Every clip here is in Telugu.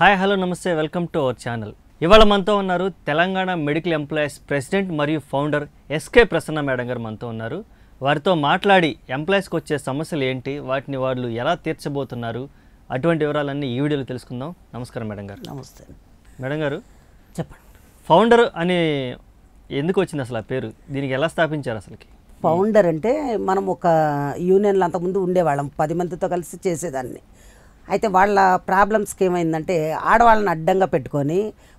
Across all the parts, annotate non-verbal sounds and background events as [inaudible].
హాయ్ హలో నమస్తే వెల్కమ్ టు అవర్ ఛానల్ ఇవాళ మనతో ఉన్నారు తెలంగాణ మెడికల్ ఎంప్లాయీస్ ప్రెసిడెంట్ మరియు founder S K Prasanna madam garu మనతో ఉన్నారు వారితో మాట్లాడి ఎంప్లాయీస్కి వచ్చే సమస్యలు ఏంటి వాటిని వాళ్ళు ఎలా తీర్చబోతున్నారు అటువంటి వివరాలన్నీ ఈ వీడియోలో తెలుసుకుందాం నమస్కారం మేడం గారు నమస్తే మేడం గారు చెప్పండి ఫౌండర్ అని ఎందుకు వచ్చింది అసలు ఆ పేరు దీనికి ఎలా స్థాపించారు అసలుకి ఫౌండర్ అంటే మనం ఒక యూనియన్లు అంతకుముందు ఉండేవాళ్ళం పది మందితో కలిసి చేసేదాన్ని అయితే వాళ్ళ ప్రాబ్లమ్స్కి ఏమైందంటే ఆడవాళ్ళని అడ్డంగా పెట్టుకొని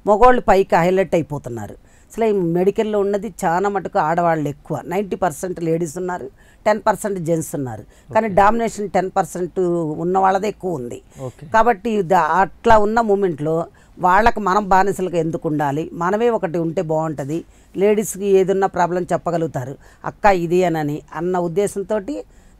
మగవాళ్ళు పైకి హైలైట్ అయిపోతున్నారు అసలు ఈ మెడికల్లో ఉన్నది చాలా మటుకు ఆడవాళ్ళు ఎక్కువ నైంటీ పర్సెంట్ లేడీస్ ఉన్నారు టెన్ పర్సెంట్ జెంట్స్ ఉన్నారు కానీ డామినేషన్ టెన్ పర్సెంట్ ఉన్న వాళ్ళదే ఎక్కువ ఉంది కాబట్టి అట్లా ఉన్న మూమెంట్లో వాళ్ళకు మనం బానిసలుగా ఎందుకు ఉండాలి మనమే ఒకటి ఉంటే బాగుంటుంది లేడీస్కి ఏదన్నా ప్రాబ్లం చెప్పగలుగుతారు అక్క ఇది అనని అన్న ఉద్దేశంతో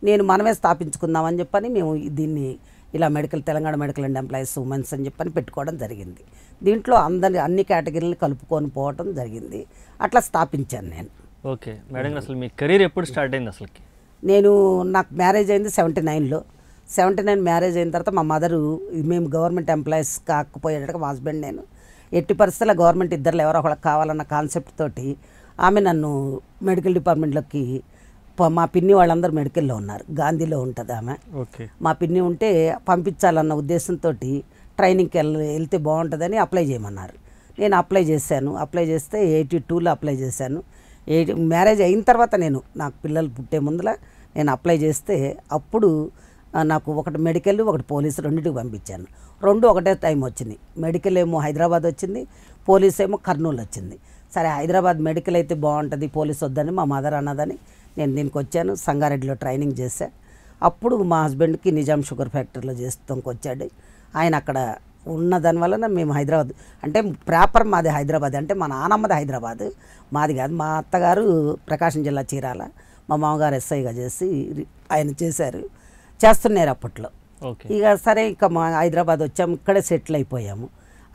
నేను మనమే స్థాపించుకుందామని చెప్పని మేము దీన్ని ఇలా medical Telangana medical and employees women's అని చెప్పని పెట్టుకోవడం జరిగింది దీంట్లో అందరి అన్ని కేటగిరీలు కలుపుకొని పోవడం జరిగింది అట్లా స్థాపించాను నేను ఓకే మేడం అసలు మీ కెరీర్ ఎప్పుడు స్టార్ట్ అయింది అసలు నేను నాకు మ్యారేజ్ అయింది సెవెంటీ నైన్లో సెవెంటీ నైన్ మ్యారేజ్ అయిన తర్వాత మా మదరు మేము గవర్నమెంట్ ఎంప్లాయీస్ కాకపోయేటట్టుగా మా హస్బెండ్ నేను ఎట్టి పరిస్థితుల్లో గవర్నమెంట్ ఇద్దరు ఎవరో ఒకళ్ళకి కావాలన్న కాన్సెప్ట్ తోటి ఆమె నన్ను మెడికల్ డిపార్ట్మెంట్లోకి మా పిన్ని వాళ్ళందరూ మెడికల్లో ఉన్నారు గాంధీలో ఉంటుంది ఆమె మా పిన్ని ఉంటే పంపించాలన్న ఉద్దేశంతో ట్రైనింగ్కి వెళ్ళ వెళ్తే బాగుంటుందని అప్లై చేయమన్నారు నేను అప్లై చేశాను అప్లై చేస్తే ఎయిటీ టూలో అప్లై చేశాను ఎయిటీ మ్యారేజ్ అయిన తర్వాత నేను నాకు పిల్లలు పుట్టే ముందులా నేను అప్లై చేస్తే అప్పుడు నాకు ఒకటి మెడికల్ ఒకటి పోలీసు రెండింటికి పంపించాను రెండు ఒకటే టైం వచ్చింది మెడికల్ ఏమో హైదరాబాద్ వచ్చింది పోలీస్ ఏమో కర్నూలు వచ్చింది సరే హైదరాబాద్ మెడికల్ అయితే బాగుంటుంది పోలీస్ వద్దని మా మదర్ అన్నదని నేను దీనికి వచ్చాను సంగారెడ్డిలో ట్రైనింగ్ చేశా అప్పుడు మా హస్బెండ్కి నిజాం షుగర్ ఫ్యాక్టరీలో చేస్తాంకి వచ్చాడు ఆయన అక్కడ ఉన్న దాని వలన మేము హైదరాబాద్ అంటే ప్రాపర్ మాది హైదరాబాద్ అంటే మా నానమ్మది హైదరాబాద్ మాది కాదు మా అత్తగారు ప్రకాశం జిల్లా చీరాల మా మామగారు ఎస్ఐగా చేసి ఆయన చేశారు చేస్తున్నారు అప్పట్లో ఇక సరే ఇక మా హైదరాబాద్ వచ్చాము ఇక్కడే సెటిల్ అయిపోయాము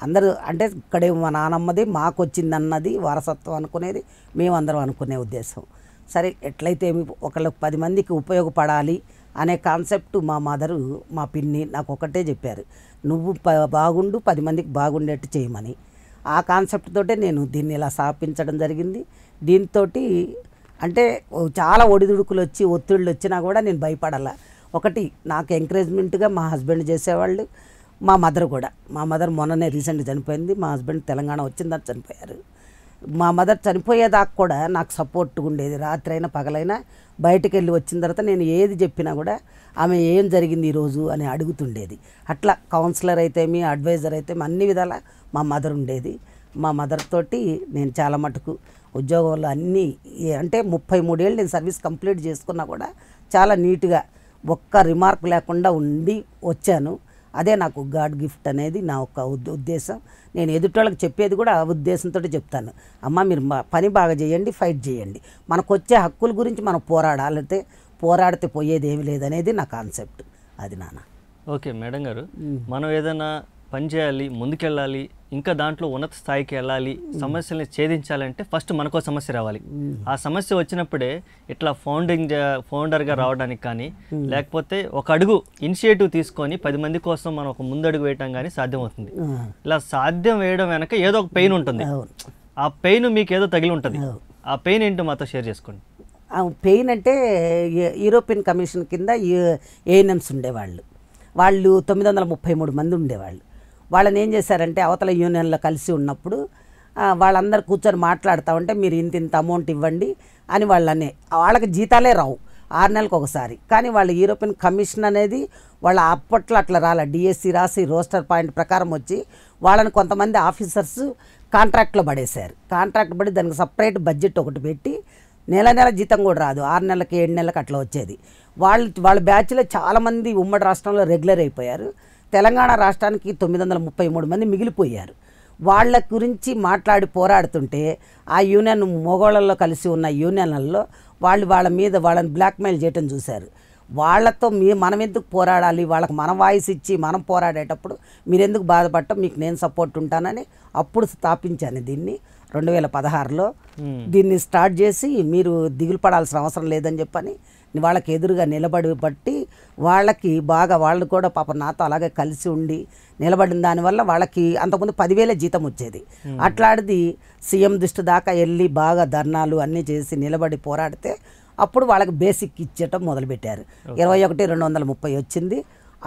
అందరూ అంటే ఇక్కడే మా నానమ్మది మాకు వచ్చిందన్నది వారసత్వం అనుకునేది మేమందరం అనుకునే ఉద్దేశం సరే ఎట్లయితే ఒకళ్ళకి పది మందికి ఉపయోగపడాలి అనే కాన్సెప్ట్ మా మదరు మా పిన్ని నాకు ఒకటే చెప్పారు నువ్వు బాగుండు పది మందికి బాగుండేట్టు చేయమని ఆ కాన్సెప్ట్ తోటే నేను దీన్ని ఇలా స్థాపించడం జరిగింది దీంతో అంటే చాలా ఒడిదుడుకులు వచ్చి ఒత్తిళ్ళు వచ్చినా కూడా నేను భయపడాల ఒకటి నాకు ఎంకరేజ్మెంట్గా మా హస్బెండ్ చేసేవాళ్ళు మా మదర్ కూడా మా మదర్ మొన్ననే రీసెంట్గా చనిపోయింది మా హస్బెండ్ తెలంగాణ వచ్చిందని చనిపోయారు మా మదర్ చనిపోయేదాకా కూడా నాకు సపోర్ట్గా ఉండేది రాత్రైనా పగలైనా బయటకు వెళ్ళి వచ్చిన తర్వాత నేను ఏది చెప్పినా కూడా ఆమె ఏం జరిగింది ఈరోజు అని అడుగుతుండేది అట్లా కౌన్సిలర్ అయితే మీ అడ్వైజర్ అయితే అన్ని విధాల మా మదర్ ఉండేది మా మదర్ తోటి నేను చాలా మటుకు ఉద్యోగంలో అన్నీ అంటే ముప్పై మూడేళ్ళు నేను సర్వీస్ కంప్లీట్ చేసుకున్నా కూడా చాలా నీట్గా ఒక్క రిమార్క్ లేకుండా ఉండి వచ్చాను అదే నాకు గాడ్ గిఫ్ట్ అనేది నా ఒక ఉద్దేశం నేను ఎదుటోళ్ళకి చెప్పేది కూడా ఆ ఉద్దేశంతో చెప్తాను అమ్మ మీరు పని బాగా చేయండి ఫైట్ చేయండి మనకు వచ్చే హక్కుల గురించి మనం పోరాడాలంటే పోరాడితే పోయేది ఏమి లేదనేది నా కాన్సెప్ట్ అది నాన్న ఓకే మేడం గారు మనం ఏదైనా పనిచేయాలి ముందుకెళ్ళాలి ఇంకా దాంట్లో ఉన్నత స్థాయికి వెళ్ళాలి సమస్యల్ని ఛేదించాలంటే ఫస్ట్ మనకో సమస్య రావాలి ఆ సమస్య వచ్చినప్పుడే ఇట్లా ఫౌండింగ్ ఫౌండర్గా రావడానికి కానీ లేకపోతే ఒక అడుగు ఇనిషియేటివ్ తీసుకొని పది మంది కోసం మనం ఒక ముందడుగు వేయటం కానీ సాధ్యమవుతుంది ఇలా సాధ్యం వేయడం వెనక ఏదో ఒక పెయిన్ ఉంటుంది ఆ పెయిన్ మీకు ఏదో తగిలి ఉంటుంది ఆ పెయిన్ ఏంటో మాతో షేర్ చేసుకోండి పెయిన్ అంటే యూరోపియన్ కమిషన్ కింద ఏఎన్ఎంస్ ఉండేవాళ్ళు వాళ్ళు తొమ్మిది వందల ముప్పై మూడు మంది ఉండేవాళ్ళు వాళ్ళని ఏం చేశారంటే అవతల యూనియన్లో కలిసి ఉన్నప్పుడు వాళ్ళందరూ కూర్చొని మాట్లాడుతూ ఉంటే మీరు ఇంత ఇంత అమౌంట్ ఇవ్వండి అని వాళ్ళనే వాళ్ళకి జీతాలే రావు ఆరు నెలలకు ఒకసారి కానీ వాళ్ళ యూరోపియన్ కమిషన్ అనేది వాళ్ళ అప్పట్లో అట్లా రాలే డిఎస్సి రాసి రోస్టర్ పాయింట్ ప్రకారం వచ్చి వాళ్ళని కొంతమంది ఆఫీసర్స్ కాంట్రాక్ట్లో పడేశారు కాంట్రాక్ట్ పడి దానికి సపరేట్ బడ్జెట్ ఒకటి పెట్టి నెల నెల జీతం కూడా రాదు ఆరు నెలలకి ఏడు నెలలకు అట్లా వచ్చేది వాళ్ళు వాళ్ళ బ్యాచ్లో చాలామంది ఉమ్మడి రాష్ట్రంలో రెగ్యులర్ అయిపోయారు తెలంగాణ రాష్ట్రానికి తొమ్మిది వందల ముప్పై మూడు మంది మిగిలిపోయారు వాళ్ళ గురించి మాట్లాడి పోరాడుతుంటే ఆ యూనియన్ మొగోళ్ళల్లో కలిసి ఉన్న యూనియన్లలో వాళ్ళు వాళ్ళ మీద వాళ్ళని బ్లాక్మెయిల్ చేయటం చూశారు వాళ్ళతో మీ మనం ఎందుకు పోరాడాలి వాళ్ళకి మనం వాయిస్ ఇచ్చి మనం పోరాడేటప్పుడు మీరెందుకు బాధపడటం మీకు నేను సపోర్ట్ ఉంటానని అప్పుడు స్థాపించాను దీన్ని రెండు వేల పదహారులో దీన్ని స్టార్ట్ చేసి మీరు దిగులు పడాల్సిన అవసరం లేదని చెప్పని వాళ్ళకి ఎదురుగా నిలబడి బట్టి వాళ్ళకి బాగా వాళ్ళు కూడా పాప నాతో అలాగే కలిసి ఉండి నిలబడిన దానివల్ల వాళ్ళకి అంతకుముందు పదివేల జీతం వచ్చేది అట్లాడిది సీఎం దృష్టి దాకా వెళ్ళి బాగా ధర్నాలు అన్నీ చేసి నిలబడి పోరాడితే అప్పుడు వాళ్ళకి బేసిక్ ఇచ్చేటం మొదలుపెట్టారు ఇరవై ఒకటి రెండు వందల ముప్పై వచ్చింది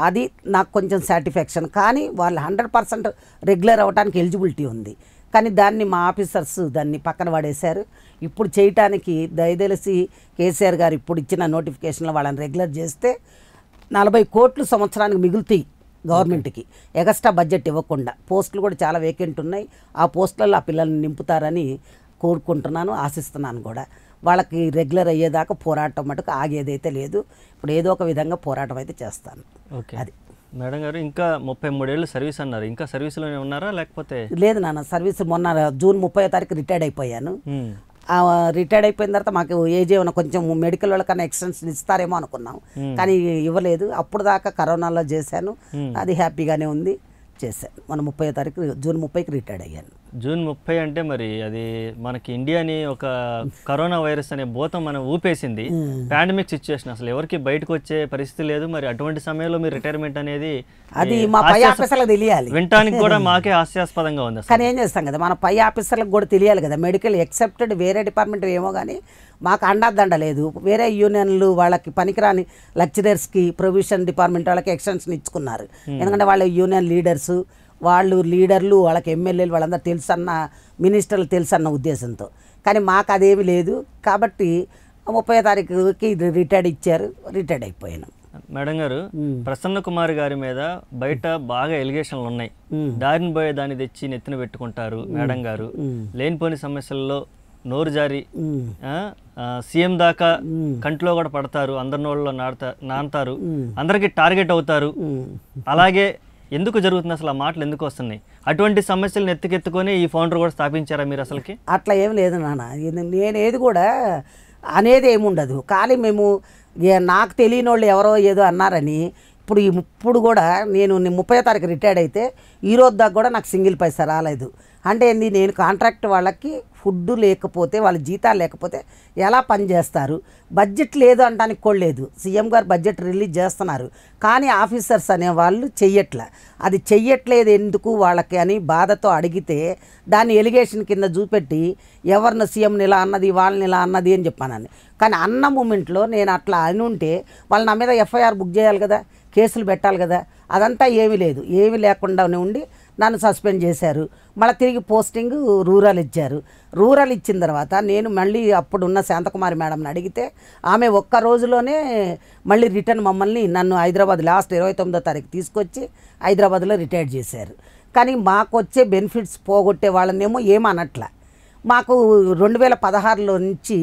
అది నాకు కొంచెం సాటిస్ఫాక్షన్ కానీ వాళ్ళు హండ్రెడ్ పర్సెంట్ రెగ్యులర్ అవ్వడానికి ఎలిజిబిలిటీ ఉంది కానీ దాన్ని మా ఆఫీసర్స్ దాన్ని పక్కన పడేశారు ఇప్పుడు చేయటానికి దయదలిసి కేసీఆర్ గారు ఇప్పుడు ఇచ్చిన నోటిఫికేషన్లో వాళ్ళని రెగ్యులర్ చేస్తే నలభై కోట్లు సంవత్సరానికి మిగులుతాయి గవర్నమెంట్కి ఎగస్ట్రా బడ్జెట్ ఇవ్వకుండా పోస్టులు కూడా చాలా వేకెంట్ ఉన్నాయి ఆ పోస్టులలో ఆ పిల్లల్ని నింపుతారని కోరుకుంటున్నాను ఆశిస్తున్నాను కూడా వాళ్ళకి రెగ్యులర్ అయ్యేదాకా పోరాటం మటుకు ఆగేదైతే లేదు ఇప్పుడు ఏదో ఒక విధంగా పోరాటం అయితే చేస్తాను అది మేడం గారు ఇంకా ముప్పై మూడేళ్ళు సర్వీస్ అన్నారు ఇంకా సర్వీస్లోనే ఉన్నారా లేకపోతే లేదు నాన్న సర్వీస్ మొన్న జూన్ ముప్పై తారీఖు రిటైర్డ్ అయిపోయాను రిటైర్డ్ అయిపోయిన తర్వాత మాకు ఏజ్ ఏమైనా కొంచెం మెడికల్ వాళ్ళకన్నా ఎక్స్టెన్షన్ ఇస్తారేమో అనుకున్నాం కానీ ఇవ్వలేదు అప్పుడు దాకా కరోనాలో చేశాను అది హ్యాపీగానే ఉంది చేశాను మన ముప్పై తారీఖు జూన్ ముప్పైకి రిటైర్డ్ అయ్యాను జూన్ ముప్పై అంటే మరి అది మనకి ఇండియాని ఒక కరోనా వైరస్ అనే భూతం మనం ఊపేసింది పాండమిక్ సిచ్యువేషన్ అసలు ఎవరికి బయటకు వచ్చే పరిస్థితి లేదు మరి అటువంటి సమయంలో మీ రిటైర్మెంట్ అనేది అది మా పై ఆఫీసర్లకు తెలియాలి వినటానికి కూడా [laughs] మాకే హాస్యాస్పదంగా ఉంది కానీ ఏం చేస్తాం కదా మన పై ఆఫీసర్లకు కూడా తెలియాలి కదా మెడికల్ ఎక్సెప్టెడ్ వేరే డిపార్ట్మెంట్ ఏమో కానీ మాకు అండదండ లేదు వేరే యూనియన్లు వాళ్ళకి పనికిరాని లెక్చరర్స్కి ప్రొవిషన్ డిపార్ట్మెంట్ వాళ్ళకి ఎక్స్టెన్షన్ ఇచ్చుకున్నారు ఎందుకంటే వాళ్ళ యూనియన్ లీడర్సు వాళ్ళు లీడర్లు వాళ్ళకి ఎమ్మెల్యేలు వాళ్ళందరూ తెలుసన్న మినిస్టర్లు తెలుసన్న ఉద్దేశంతో కానీ మాకు అదేమి లేదు కాబట్టి ముప్పై తారీఖుకి రిటైర్డ్ ఇచ్చారు రిటైర్డ్ అయిపోయాను మేడం గారు ప్రసన్న కుమార్ గారి మీద బయట బాగా ఎలిగేషన్లు ఉన్నాయి దారిని పోయే దాన్ని తెచ్చి నెత్తిన పెట్టుకుంటారు మేడం గారు లేనిపోని సమస్యల్లో నోరు జారి సీఎం దాకా కంట్లో కూడా పడతారు అందరి నోళ్ళలో నాడతారు నాన్తారు అందరికీ టార్గెట్ అవుతారు అలాగే ఎందుకు జరుగుతుంది అసలు ఆ మాటలు ఎందుకు వస్తున్నాయి అటువంటి సమస్యలను ఎత్తుకెత్తుకొని ఈ ఫౌండర్ కూడా స్థాపించారా మీరు అసలుకి అట్లా ఏం లేదు నాన్న నేను ఏది కూడా అనేది ఏముండదు కానీ మేము నాకు తెలియని వాళ్ళు ఎవరో ఏదో అన్నారని ఇప్పుడు ఇప్పుడు కూడా నేను ముప్పై తారీఖు రిటైర్డ్ అయితే ఈరోజు దాకా కూడా నాకు సింగిల్ పైసా రాలేదు అంటే ఏంది నేను కాంట్రాక్ట్ వాళ్ళకి ఫుడ్ లేకపోతే వాళ్ళ జీతాలు లేకపోతే ఎలా పనిచేస్తారు బడ్జెట్ లేదు అంటానికి కొడలేదు సీఎం గారు బడ్జెట్ రిలీజ్ చేస్తున్నారు కానీ ఆఫీసర్స్ అనేవాళ్ళు చెయ్యట్లే అది చెయ్యట్లేదు ఎందుకు వాళ్ళకి అని బాధతో అడిగితే దాన్ని ఎలిగేషన్ కింద చూపెట్టి ఎవరిని సీఎంని ఇలా అన్నది వాళ్ళని ఇలా అన్నది అని చెప్పానని కానీ అన్న మూమెంట్లో నేను అట్లా అని ఉంటే వాళ్ళు నా మీద ఎఫ్ఐఆర్ బుక్ చేయాలి కదా కేసులు పెట్టాలి కదా అదంతా ఏమీ లేదు ఏమీ లేకుండా ఉండి నన్ను సస్పెండ్ చేశారు మళ్ళీ తిరిగి పోస్టింగ్ రూరల్ ఇచ్చారు రూరల్ ఇచ్చిన తర్వాత నేను మళ్ళీ అప్పుడున్న శాంతకుమారి మేడంని అడిగితే ఆమె ఒక్క రోజులోనే మళ్ళీ రిటర్న్ మమ్మల్ని నన్ను హైదరాబాద్ లాస్ట్ ఇరవై తొమ్మిదో తారీఖు తీసుకొచ్చి హైదరాబాద్లో రిటైర్ చేశారు కానీ మాకు వచ్చే బెనిఫిట్స్ పోగొట్టే వాళ్ళనేమో ఏమనట్ల మాకు రెండు వేల పదహారులో నుంచి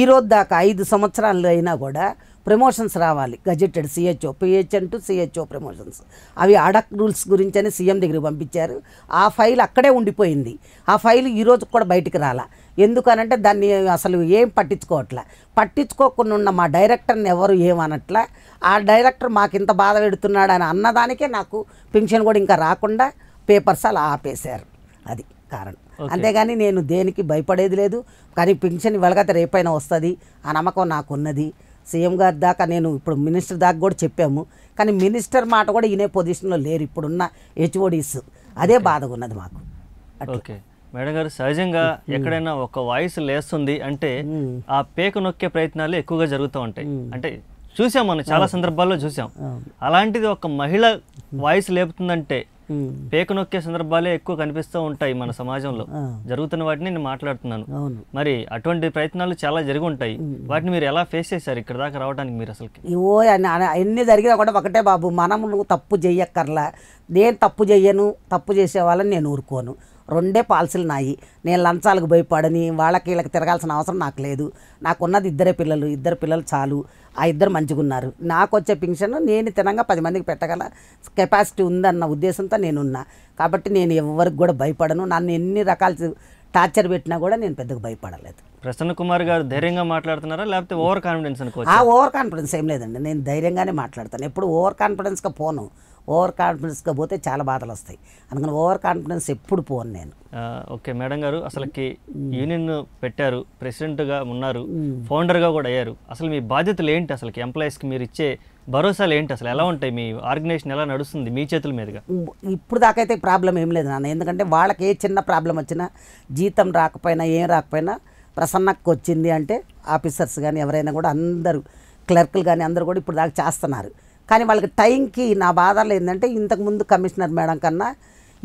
ఈరోజు దాకా ఐదు సంవత్సరాలు అయినా కూడా ప్రమోషన్స్ రావాలి gazetted CHO PHN to CHO promotions అవి అడక్ రూల్స్ గురించి అని సీఎం దగ్గర పంపించారు ఆ ఫైల్ అక్కడే ఉండిపోయింది ఆ ఫైల్ ఈరోజు కూడా బయటికి రాలా ఎందుకనంటే దాన్ని అసలు ఏం పట్టించుకోవట్లే పట్టించుకోకుండా ఉన్న మా డైరెక్టర్ని ఎవరు ఏమనట్లా ఆ డైరెక్టర్ మాకు ఇంత బాధ పెడుతున్నాడు అని అన్నదానికే నాకు పెన్షన్ కూడా ఇంకా రాకుండా పేపర్స్ అలా ఆపేశారు అది కారణం అంతేగాని నేను దేనికి భయపడేది లేదు కానీ పెన్షన్ ఇవ్వగలిగితే రేపైనా వస్తుంది ఆ నమ్మకం నాకున్నది సీఎం గారి దాకా నేను ఇప్పుడు మినిస్టర్ దాకా కూడా చెప్పాము కానీ మినిస్టర్ మాట కూడా ఇనే పొజిషన్లో లేరు ఇప్పుడున్న హెచ్ఓడీస్ అదే బాధగా ఉన్నది మాకు ఓకే మేడం గారు సహజంగా ఎక్కడైనా ఒక వాయిస్ లేస్తుంది అంటే ఆ పేక నొక్కే ప్రయత్నాలు ఎక్కువగా జరుగుతూ ఉంటాయి అంటే చూసాం మనం చాలా సందర్భాల్లో చూసాం అలాంటిది ఒక మహిళ వాయిస్ లేపుతుందంటే పేక నొక్కే సందర్భాలే ఎక్కువ కనిపిస్తూ ఉంటాయి మన సమాజంలో జరుగుతున్న వాటిని నేను మాట్లాడుతున్నాను మరి అటువంటి ప్రయత్నాలు చాలా జరిగి ఉంటాయి వాటిని మీరు ఎలా ఫేస్ చేశారు ఇక్కడ దాకా రావడానికి మీరు అసలు ఓ అన్ని జరిగినా కూడా ఒకటే బాబు మనం తప్పు చెయ్యక్కర్లా నేను తప్పు చెయ్యను తప్పు వాళ్ళని నేను ఊరుకోను రెండే పాలసీలు నాయి నేను లంచాలకు భయపడని వాళ్ళకి వీళ్ళకి తిరగాల్సిన అవసరం నాకు లేదు నాకున్నది ఇద్దరే పిల్లలు ఇద్దరు పిల్లలు చాలు ఆ ఇద్దరు మంచిగా ఉన్నారు నాకు వచ్చే పింఛన్ నేను తినంగా పది మందికి పెట్టగల కెపాసిటీ ఉందన్న ఉద్దేశంతో నేనున్నా కాబట్టి నేను ఎవరికి కూడా భయపడను నన్ను ఎన్ని రకాల టార్చర్ పెట్టినా కూడా నేను పెద్దగా భయపడలేదు ప్రసన్న కుమార్ గారు ధైర్యంగా మాట్లాడుతున్నారా లేకపోతే ఓవర్ కాన్ఫిడెన్స్ అనుకో ఆ ఓవర్ కాన్ఫిడెన్స్ ఏం లేదండి నేను ధైర్యంగానే మాట్లాడతాను ఎప్పుడు ఓవర్ కాన్ఫిడెన్స్గా పోను ఓవర్ కాన్ఫిడెన్స్గా పోతే చాలా బాధలు వస్తాయి అందుకని ఓవర్ కాన్ఫిడెన్స్ ఎప్పుడు పోను నేను ఓకే మేడం గారు అసలుకి యూనియన్ పెట్టారు ప్రెసిడెంట్గా ఉన్నారు ఫౌండర్గా కూడా అయ్యారు అసలు మీ బాధ్యతలు ఏంటి అసలుకి ఎంప్లాయీస్కి మీరు ఇచ్చే భరోసాలు ఏంటి అసలు ఎలా ఉంటాయి మీ ఆర్గనైజేషన్ ఎలా నడుస్తుంది మీ చేతుల మీదుగా ఇప్పుడు దాకైతే ప్రాబ్లం ఏం లేదు నాన్న ఎందుకంటే వాళ్ళకి ఏ చిన్న ప్రాబ్లం వచ్చినా జీతం రాకపోయినా ఏం రాకపోయినా ప్రసన్నకు వచ్చింది అంటే ఆఫీసర్స్ కానీ ఎవరైనా కూడా అందరూ క్లర్కులు కానీ అందరూ కూడా ఇప్పుడు దాకా చేస్తున్నారు కానీ వాళ్ళకి టైంకి నా బాధలు ఏంటంటే ఇంతకుముందు కమిషనర్ మేడం కన్నా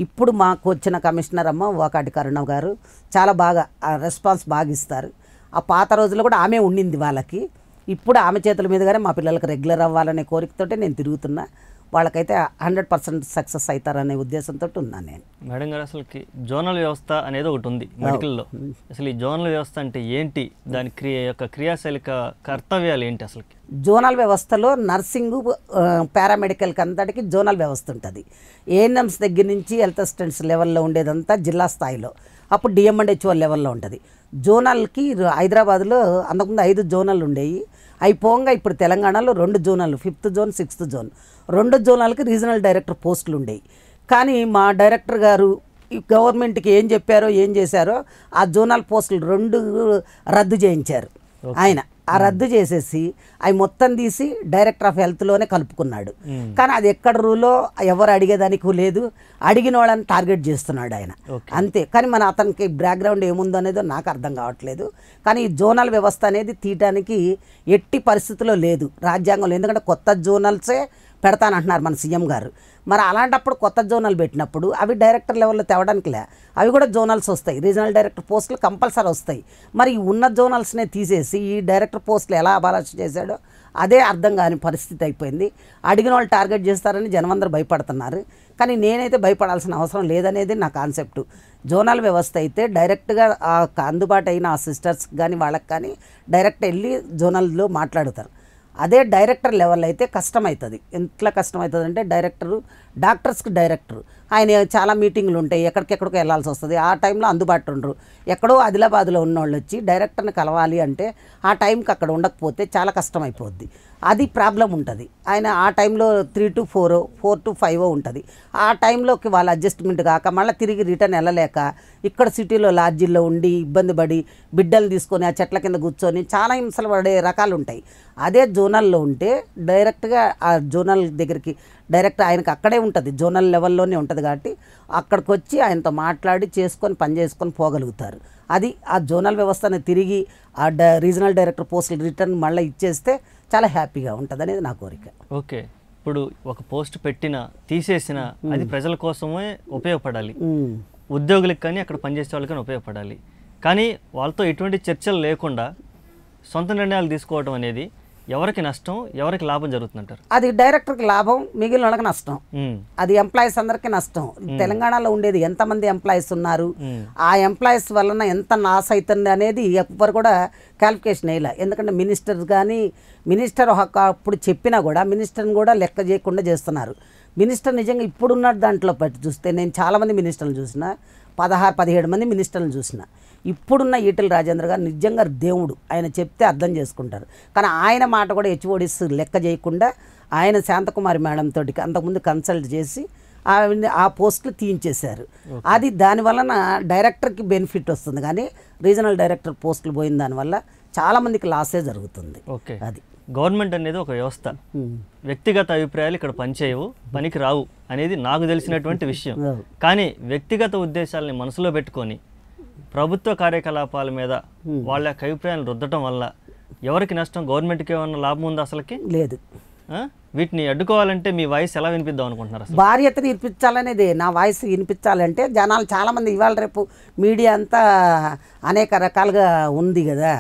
ఇప్పుడు మాకు వచ్చిన కమిషనర్ అమ్మ ఓకాటి కరుణ గారు చాలా బాగా రెస్పాన్స్ బాగా ఇస్తారు ఆ పాత రోజుల్లో కూడా ఆమె ఉండింది వాళ్ళకి ఇప్పుడు ఆమె చేతుల మీదుగానే మా పిల్లలకు రెగ్యులర్ అవ్వాలనే కోరికతోటే నేను తిరుగుతున్నా వాళ్ళకైతే హండ్రెడ్ పర్సెంట్ సక్సెస్ అవుతారనే ఉద్దేశంతో ఉన్నాను నేను మేడం గారు అసలు జోనల్ వ్యవస్థ అనేది ఒకటి ఉంది మెడికల్లో అసలు ఈ జోనల్ వ్యవస్థ అంటే ఏంటి దాని క్రియ యొక్క క్రియాశైలిక కర్తవ్యాలు ఏంటి అసలు జోనల్ వ్యవస్థలో నర్సింగ్ పారామెడికల్కి అంతటికి జోనల్ వ్యవస్థ ఉంటుంది ఏఎన్ఎంస్ దగ్గర నుంచి హెల్త్ అసిస్టెంట్స్ లెవెల్లో ఉండేదంతా జిల్లా స్థాయిలో అప్పుడు డిఎంఎండ్ హెచ్ఓ లెవెల్లో ఉంటుంది జోనల్కి హైదరాబాద్లో అంతకుముందు ఐదు జోనల్ ఉండేవి అయిపోగా ఇప్పుడు తెలంగాణలో రెండు zonal fifth zone sixth zone రెండు జోనల్కి రీజనల్ డైరెక్టర్ పోస్టులు ఉండేవి కానీ మా డైరెక్టర్ గారు గవర్నమెంట్కి ఏం చెప్పారో ఏం చేశారో ఆ జోనల్ పోస్టులు రెండు రద్దు చేయించారు ఆయన ఆ రద్దు చేసేసి అవి మొత్తం తీసి డైరెక్టర్ ఆఫ్ హెల్త్లోనే కలుపుకున్నాడు కానీ అది ఎక్కడ రూలో ఎవరు అడిగేదానికి లేదు అడిగిన వాళ్ళని టార్గెట్ చేస్తున్నాడు ఆయన అంతే కానీ మన అతనికి బ్యాక్గ్రౌండ్ ఏముందో అనేది నాకు అర్థం కావట్లేదు కానీ ఈ జోనల్ వ్యవస్థ అనేది తీయటానికి ఎట్టి పరిస్థితిలో లేదు రాజ్యాంగంలో ఎందుకంటే కొత్త జోనల్సే పెడతానంటున్నారు మన సీఎం గారు మరి అలాంటప్పుడు కొత్త జోనల్ పెట్టినప్పుడు అవి డైరెక్టర్ లెవెల్లో తేవడానికి లే అవి కూడా జోనల్స్ వస్తాయి రీజనల్ డైరెక్టర్ పోస్టులు కంపల్సరీ వస్తాయి మరి ఉన్న జోనల్స్నే తీసేసి ఈ డైరెక్టర్ పోస్టులు ఎలా అబాలన్స్ చేశాడో అదే అర్థం కాని పరిస్థితి అయిపోయింది అడిగిన వాళ్ళు టార్గెట్ చేస్తారని అందరు భయపడుతున్నారు కానీ నేనైతే భయపడాల్సిన అవసరం లేదనేది నా కాన్సెప్ట్ జోనల్ వ్యవస్థ అయితే డైరెక్ట్గా అందుబాటు అయిన ఆ సిస్టర్స్కి కానీ వాళ్ళకి కానీ డైరెక్ట్ వెళ్ళి జోనల్లో మాట్లాడుతారు అదే డైరెక్టర్ లెవెల్ అయితే కష్టమవుతుంది ఎంత కష్టమవుతుంది అంటే డైరెక్టరు డాక్టర్స్కి డైరెక్టరు ఆయన చాలా మీటింగ్లు ఉంటాయి ఎక్కడికెక్కడికి వెళ్ళాల్సి వస్తుంది ఆ టైంలో అందుబాటు ఉండరు ఎక్కడో ఆదిలాబాద్లో ఉన్నవాళ్ళు వచ్చి డైరెక్టర్ని కలవాలి అంటే ఆ టైంకి అక్కడ ఉండకపోతే చాలా కష్టం అయిపోద్ది అది ప్రాబ్లం ఉంటుంది ఆయన ఆ టైంలో three to four four to five ఉంటుంది ఆ టైంలోకి వాళ్ళ అడ్జస్ట్మెంట్ కాక మళ్ళీ తిరిగి రిటర్న్ వెళ్ళలేక ఇక్కడ సిటీలో లాడ్జీల్లో ఉండి ఇబ్బంది పడి బిడ్డలు తీసుకొని ఆ చెట్ల కింద కూర్చొని చాలా హింసలు పడే రకాలు ఉంటాయి అదే జోనల్లో ఉంటే డైరెక్ట్గా ఆ జోనల్ దగ్గరికి డైరెక్ట్ ఆయనకు అక్కడే ఉంటుంది జోనల్ లెవెల్లోనే ఉంటుంది కాబట్టి అక్కడికి వచ్చి ఆయనతో మాట్లాడి చేసుకొని పని చేసుకొని పోగలుగుతారు అది ఆ జోనల్ వ్యవస్థను తిరిగి ఆ డ రీజనల్ డైరెక్టర్ పోస్టులు రిటర్న్ మళ్ళీ ఇచ్చేస్తే చాలా హ్యాపీగా ఉంటుంది అనేది నా కోరిక ఓకే ఇప్పుడు ఒక పోస్ట్ పెట్టినా తీసేసిన అది ప్రజల కోసమే ఉపయోగపడాలి ఉద్యోగులకు కానీ అక్కడ పనిచేసే వాళ్ళకి కానీ ఉపయోగపడాలి కానీ వాళ్ళతో ఎటువంటి చర్చలు లేకుండా సొంత నిర్ణయాలు తీసుకోవడం అనేది ఎవరికి నష్టం ఎవరికి లాభం జరుగుతుందంటారు అది డైరెక్టర్కి లాభం మిగిలిన వాళ్ళకి నష్టం అది ఎంప్లాయీస్ అందరికి నష్టం తెలంగాణలో ఉండేది ఎంతమంది ఎంప్లాయీస్ ఉన్నారు ఆ ఎంప్లాయీస్ వలన ఎంత నాస్ అవుతుంది అనేది ఎవ్వరు కూడా క్యాలిఫికేషన్ వేయలే ఎందుకంటే మినిస్టర్ కానీ మినిస్టర్ అప్పుడు చెప్పినా కూడా మినిస్టర్ని కూడా లెక్క చేయకుండా చేస్తున్నారు మినిస్టర్ నిజంగా ఇప్పుడున్న దాంట్లో బట్టి చూస్తే నేను చాలామంది మినిస్టర్లు చూసిన పదహారు పదిహేడు మంది మినిస్టర్లు చూసిన ఇప్పుడున్న ఈటల రాజేంద్ర గారు నిజంగా దేవుడు ఆయన చెప్తే అర్థం చేసుకుంటారు కానీ ఆయన మాట కూడా హెచ్ఓడిస్ లెక్క చేయకుండా ఆయన శాంతకుమారి మేడం తోటి అంతకుముందు కన్సల్ట్ చేసి ఆవిడ ఆ పోస్టులు తీయించేశారు అది దానివలన డైరెక్టర్కి బెనిఫిట్ వస్తుంది కానీ రీజనల్ డైరెక్టర్ పోస్టులు పోయిన దానివల్ల చాలామందికి లాసే జరుగుతుంది ఓకే అది గవర్నమెంట్ అనేది ఒక వ్యవస్థ వ్యక్తిగత అభిప్రాయాలు ఇక్కడ పనిచేయవు పనికి రావు అనేది నాకు తెలిసినటువంటి [laughs] విషయం కానీ వ్యక్తిగత ఉద్దేశాలని మనసులో పెట్టుకొని ప్రభుత్వ కార్యకలాపాల మీద వాళ్ళ యొక్క అభిప్రాయాలు రుద్దటం వల్ల ఎవరికి నష్టం గవర్నమెంట్కి ఏమన్నా లాభం ఉందా అసలుకి లేదు వీటిని అడ్డుకోవాలంటే మీ వాయిస్ ఎలా వినిపిద్దాం అనుకుంటున్నారు భార్యతను వినిపించాలనేది నా వాయిస్ వినిపించాలంటే జనాలు చాలామంది ఇవాళ రేపు మీడియా అంతా అనేక రకాలుగా ఉంది కదా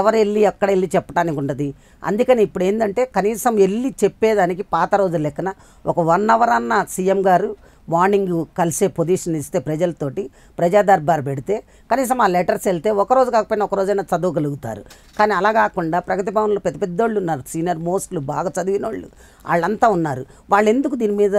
ఎవరు వెళ్ళి ఎక్కడ వెళ్ళి చెప్పడానికి ఉండదు అందుకని ఇప్పుడు ఏంటంటే కనీసం వెళ్ళి చెప్పేదానికి పాత రోజుల లెక్కన ఒక వన్ అవర్ అన్న సీఎం గారు మార్నింగ్ కలిసే పొజిషన్ ఇస్తే ప్రజలతోటి ప్రజా దర్బార్ పెడితే కనీసం ఆ లెటర్స్ వెళ్తే ఒకరోజు కాకపోయినా ఒకరోజైనా చదవగలుగుతారు కానీ అలా కాకుండా ప్రగతి భవన్లో పెద్ద పెద్దోళ్ళు ఉన్నారు సీనియర్ మోస్ట్లు బాగా చదివిన వాళ్ళు వాళ్ళంతా ఉన్నారు వాళ్ళు ఎందుకు దీని మీద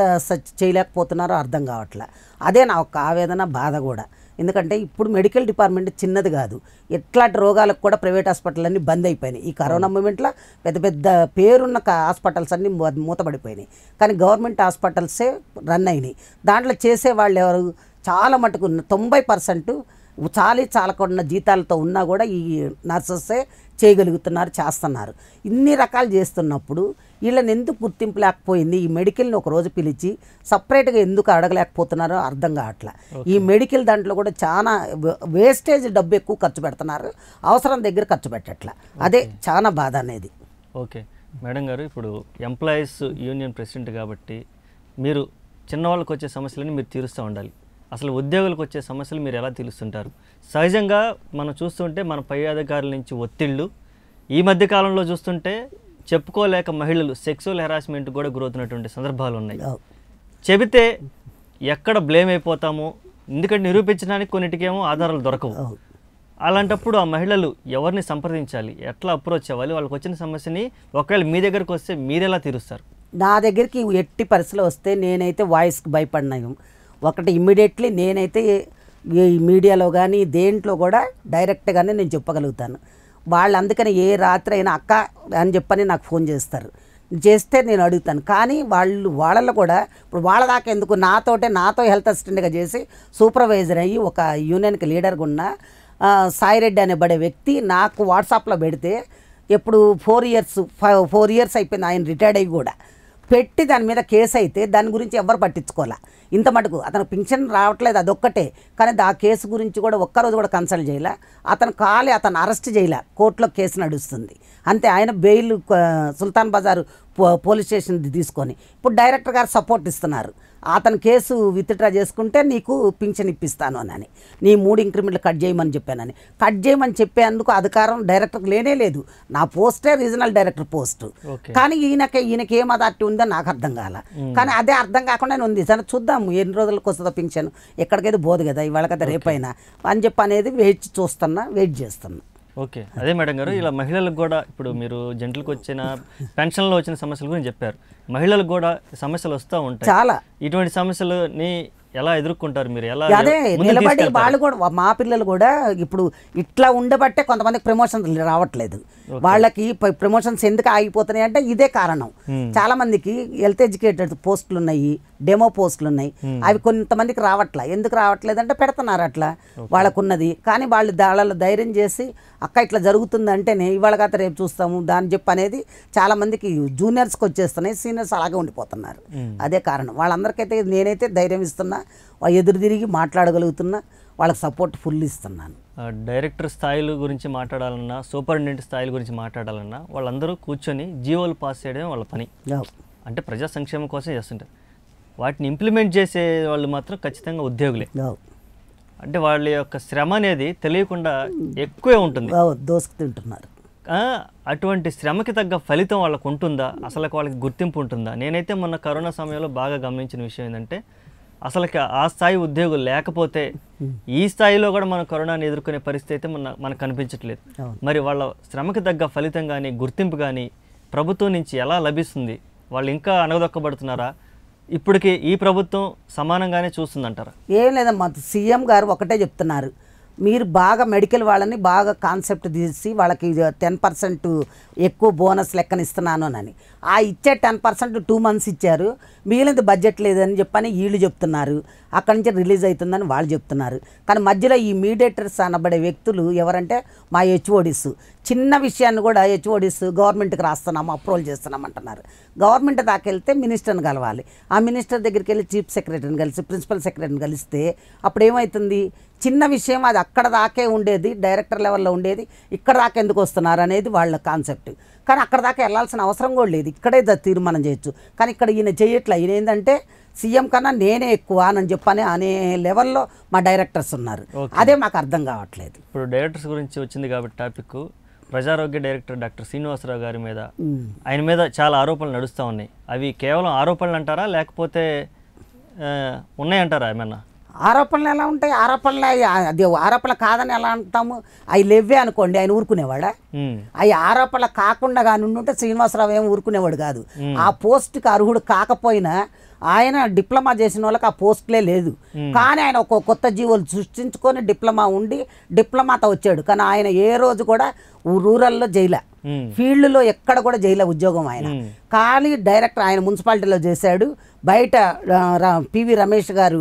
చేయలేకపోతున్నారో అర్థం కావట్లే అదే నా ఒక్క ఆవేదన బాధ కూడా ఎందుకంటే ఇప్పుడు మెడికల్ డిపార్ట్మెంట్ చిన్నది కాదు ఎట్లాంటి రోగాలకు కూడా ప్రైవేట్ హాస్పిటల్ అన్నీ బంద్ అయిపోయినాయి ఈ కరోనా మూమెంట్లో పెద్ద పెద్ద పేరున్న హాస్పిటల్స్ అన్నీ మూతపడిపోయినాయి కానీ గవర్నమెంట్ హాస్పిటల్సే రన్ అయినాయి దాంట్లో చేసే వాళ్ళు ఎవరు చాలా మటుకు తొంభై పర్సెంట్ చాలి చాలకుండా జీతాలతో ఉన్నా కూడా ఈ నర్సెస్సే చేయగలుగుతున్నారు చేస్తున్నారు ఇన్ని రకాలు చేస్తున్నప్పుడు వీళ్ళని ఎందుకు గుర్తింపు లేకపోయింది ఈ మెడికల్ని ఒక రోజు పిలిచి సపరేట్గా ఎందుకు అడగలేకపోతున్నారో అర్థం కావట్లా ఈ మెడికల్ దాంట్లో కూడా చాలా వేస్టేజ్ డబ్బు ఎక్కువ ఖర్చు పెడుతున్నారు అవసరం దగ్గర ఖర్చు పెట్టట్లా అదే చాలా బాధ అనేది ఓకే మేడం గారు ఇప్పుడు ఎంప్లాయీస్ యూనియన్ ప్రెసిడెంట్ కాబట్టి మీరు చిన్నవాళ్ళకి వచ్చే సమస్యలని మీరు తీరుస్తూ ఉండాలి అసలు ఉద్యోగులకు వచ్చే సమస్యలు మీరు ఎలా తీరుస్తుంటారు సహజంగా మనం చూస్తుంటే మన పై అధికారుల నుంచి ఒత్తిళ్ళు ఈ మధ్య కాలంలో చూస్తుంటే చెప్పుకోలేక మహిళలు సెక్సువల్ హెరాస్మెంట్ కూడా గురవుతున్నటువంటి సందర్భాలు ఉన్నాయి చెబితే ఎక్కడ బ్లేమ్ అయిపోతామో ఎందుకంటే నిరూపించడానికి కొన్నిటికేమో ఆధారాలు దొరకవు అలాంటప్పుడు ఆ మహిళలు ఎవరిని సంప్రదించాలి ఎట్లా అప్రోచ్ అవ్వాలి వాళ్ళకి వచ్చిన సమస్యని ఒకవేళ మీ దగ్గరకు వస్తే మీరెలా తీరుస్తారు నా దగ్గరికి ఎట్టి పరిస్థితులు వస్తే నేనైతే వాయిస్కి భయపడినాయి ఒకటి ఇమ్మీడియట్లీ నేనైతే ఈ మీడియాలో కానీ దేంట్లో కూడా డైరెక్ట్గానే నేను చెప్పగలుగుతాను వాళ్ళు అందుకని ఏ రాత్రి అయినా అక్క అని చెప్పని నాకు ఫోన్ చేస్తారు చేస్తే నేను అడుగుతాను కానీ వాళ్ళు వాళ్ళలో కూడా ఇప్పుడు వాళ్ళ దాకా ఎందుకు నాతోటే నాతో హెల్త్ అసిస్టెంట్గా చేసి సూపర్వైజర్ అయ్యి ఒక యూనియన్కి లీడర్గా ఉన్న సాయిరెడ్డి పడే వ్యక్తి నాకు వాట్సాప్లో పెడితే ఎప్పుడు ఫోర్ ఇయర్స్ ఫోర్ ఇయర్స్ అయిపోయింది ఆయన రిటైర్డ్ అయ్యి కూడా పెట్టి దాని మీద కేసు అయితే దాని గురించి ఎవరు పట్టించుకోవాలా ఇంత మటుకు అతను పింఛన్ రావట్లేదు అదొక్కటే కానీ ఆ కేసు గురించి కూడా ఒక్కరోజు కూడా కన్సల్ట్ చేయలే అతను కాలే అతను అరెస్ట్ చేయలే కోర్టులో కేసు నడుస్తుంది అంతే ఆయన బెయిల్ సుల్తాన్ బజారు పోలీస్ స్టేషన్ తీసుకొని ఇప్పుడు డైరెక్టర్ గారు సపోర్ట్ ఇస్తున్నారు అతను కేసు విత్డ్రా చేసుకుంటే నీకు పింఛన్ ఇప్పిస్తాను అని నీ మూడు ఇంక్రిమెంట్లు కట్ చేయమని చెప్పానని కట్ చేయమని చెప్పేందుకు అధికారం డైరెక్టర్కి లేనే లేదు నా పోస్టే రీజనల్ డైరెక్టర్ పోస్ట్ కానీ ఈయనకి ఈయనకి ఏం అథార్టీ ఉందో నాకు అర్థం కాల కానీ అదే అర్థం కాకుండా ఉంది సరే చూద్దాము ఎన్ని రోజులకు వస్తుందో పింఛన్ ఎక్కడికైతే పోదు కదా ఇవాళ కదా రేపైనా అని చెప్పి అనేది వెయిట్ చూస్తున్నా వెయిట్ చేస్తున్నా ఓకే అదే మేడం గారు ఇలా మహిళలకు కూడా ఇప్పుడు మీరు జంటలకు వచ్చిన పెన్షన్లో వచ్చిన సమస్యలు గురించి చెప్పారు మహిళలకు కూడా సమస్యలు వస్తూ ఉంటాయి చాలా ఇటువంటి సమస్యలని ఎలా ఎదుర్కొంటారు మీరు ఎలా అదే నిలబడి వాళ్ళు కూడా మా పిల్లలు కూడా ఇప్పుడు ఇట్లా ఉండబట్టే కొంతమందికి ప్రమోషన్స్ రావట్లేదు వాళ్ళకి ప్రమోషన్స్ ఎందుకు ఆగిపోతున్నాయి అంటే ఇదే కారణం చాలా మందికి హెల్త్ ఎడ్యుకేటెడ్ పోస్టులు ఉన్నాయి డెమో పోస్టులు ఉన్నాయి అవి కొంతమందికి రావట్లే ఎందుకు రావట్లేదు అంటే పెడుతున్నారు అట్లా వాళ్ళకున్నది కానీ వాళ్ళు దాళ్ళలో ధైర్యం చేసి అక్క ఇట్లా జరుగుతుంది అంటేనే ఇవాళ కథ రేపు చూస్తాము దాని చెప్పు అనేది చాలామందికి జూనియర్స్కి వచ్చేస్తున్నాయి సీనియర్స్ అలాగే ఉండిపోతున్నారు అదే కారణం వాళ్ళందరికైతే నేనైతే ధైర్యం ఇస్తున్నా ఎదురు తిరిగి మాట్లాడగలుగుతున్నా వాళ్ళకి సపోర్ట్ ఫుల్ ఇస్తున్నాను డైరెక్టర్ స్థాయిల గురించి మాట్లాడాలన్నా సూపరింటెండెంట్ స్థాయిల గురించి మాట్లాడాలన్నా వాళ్ళందరూ కూర్చొని జీవోలు పాస్ చేయడమే వాళ్ళ పని అంటే ప్రజా సంక్షేమం కోసం చేస్తుంటారు వాటిని ఇంప్లిమెంట్ చేసే వాళ్ళు మాత్రం ఖచ్చితంగా ఉద్యోగులే అంటే వాళ్ళ యొక్క శ్రమ అనేది తెలియకుండా ఎక్కువే ఉంటుంది దోసుకు తింటున్నారు అటువంటి శ్రమకి తగ్గ ఫలితం వాళ్ళకు ఉంటుందా అసలు వాళ్ళకి గుర్తింపు ఉంటుందా నేనైతే మొన్న కరోనా సమయంలో బాగా గమనించిన విషయం ఏంటంటే అసలుకి ఆ స్థాయి ఉద్యోగులు లేకపోతే ఈ స్థాయిలో కూడా మనం కరోనాని ఎదుర్కొనే పరిస్థితి అయితే మన మనకు కనిపించట్లేదు మరి వాళ్ళ శ్రమకి తగ్గ ఫలితం కానీ గుర్తింపు కానీ ప్రభుత్వం నుంచి ఎలా లభిస్తుంది వాళ్ళు ఇంకా అనగదొక్కబడుతున్నారా ఇప్పటికి ఈ ప్రభుత్వం సమానంగానే చూస్తుందంటారు ఏం లేదమ్మా సీఎం గారు ఒకటే చెప్తున్నారు మీరు బాగా మెడికల్ వాళ్ళని బాగా కాన్సెప్ట్ తీసి వాళ్ళకి టెన్ పర్సెంట్ ఎక్కువ బోనస్ లెక్కన ఇస్తున్నాను అని ఆ ఇచ్చే టెన్ పర్సెంట్ టూ మంత్స్ ఇచ్చారు మిగిలింది బడ్జెట్ లేదని చెప్పని వీళ్ళు చెప్తున్నారు అక్కడి నుంచి రిలీజ్ అవుతుందని వాళ్ళు చెప్తున్నారు కానీ మధ్యలో ఈ మీడియేటర్స్ అనబడే వ్యక్తులు ఎవరంటే మా హెచ్ఓడిస్ చిన్న విషయాన్ని కూడా హెచ్ఓడిస్ గవర్నమెంట్కి రాస్తున్నాము అప్రూవల్ చేస్తున్నాం అంటున్నారు గవర్నమెంట్ దాకా వెళ్తే మినిస్టర్ని కలవాలి ఆ మినిస్టర్ దగ్గరికి వెళ్ళి చీఫ్ సెక్రటరీని కలిసి ప్రిన్సిపల్ సెక్రటరీని కలిస్తే అప్పుడు ఏమవుతుంది చిన్న విషయం అది అక్కడ దాకే ఉండేది డైరెక్టర్ లెవెల్లో ఉండేది ఇక్కడ దాకా ఎందుకు వస్తున్నారు అనేది వాళ్ళ కాన్సెప్ట్ కానీ అక్కడ దాకా వెళ్ళాల్సిన అవసరం కూడా లేదు ఇక్కడే తీర్మానం చేయొచ్చు కానీ ఇక్కడ ఈయన చేయట్లే ఈయన ఏంటంటే సీఎం కన్నా నేనే ఎక్కువ అని చెప్పని అనే లెవెల్లో మా డైరెక్టర్స్ ఉన్నారు అదే మాకు అర్థం కావట్లేదు ఇప్పుడు డైరెక్టర్స్ గురించి వచ్చింది కాబట్టి టాపిక్ ప్రజారోగ్య డైరెక్టర్ డాక్టర్ శ్రీనివాసరావు గారి మీద ఆయన మీద చాలా ఆరోపణలు నడుస్తూ ఉన్నాయి అవి కేవలం ఆరోపణలు అంటారా లేకపోతే ఉన్నాయంటారా ఏమన్నా ఆరోపణలు ఎలా ఉంటాయి ఆరోపణలు అది ఆరోపణలు కాదని ఎలా అంటాము అవి లేవే అనుకోండి ఆయన ఊరుకునేవాడా అవి ఆరోపణలు కాకుండా కానీ ఉంటే శ్రీనివాసరావు ఏమి ఊరుకునేవాడు కాదు ఆ పోస్ట్కి అర్హుడు కాకపోయినా ఆయన డిప్లొమా చేసిన వాళ్ళకి ఆ పోస్ట్లే లేదు కానీ ఆయన ఒక కొత్త జీవులు సృష్టించుకొని డిప్లొమా ఉండి డిప్లొమాతో వచ్చాడు కానీ ఆయన ఏ రోజు కూడా రూరల్లో జైలా ఫీల్డ్లో ఎక్కడ కూడా జైలా ఉద్యోగం ఆయన కానీ డైరెక్టర్ ఆయన మున్సిపాలిటీలో చేశాడు బయట పివి రమేష్ గారు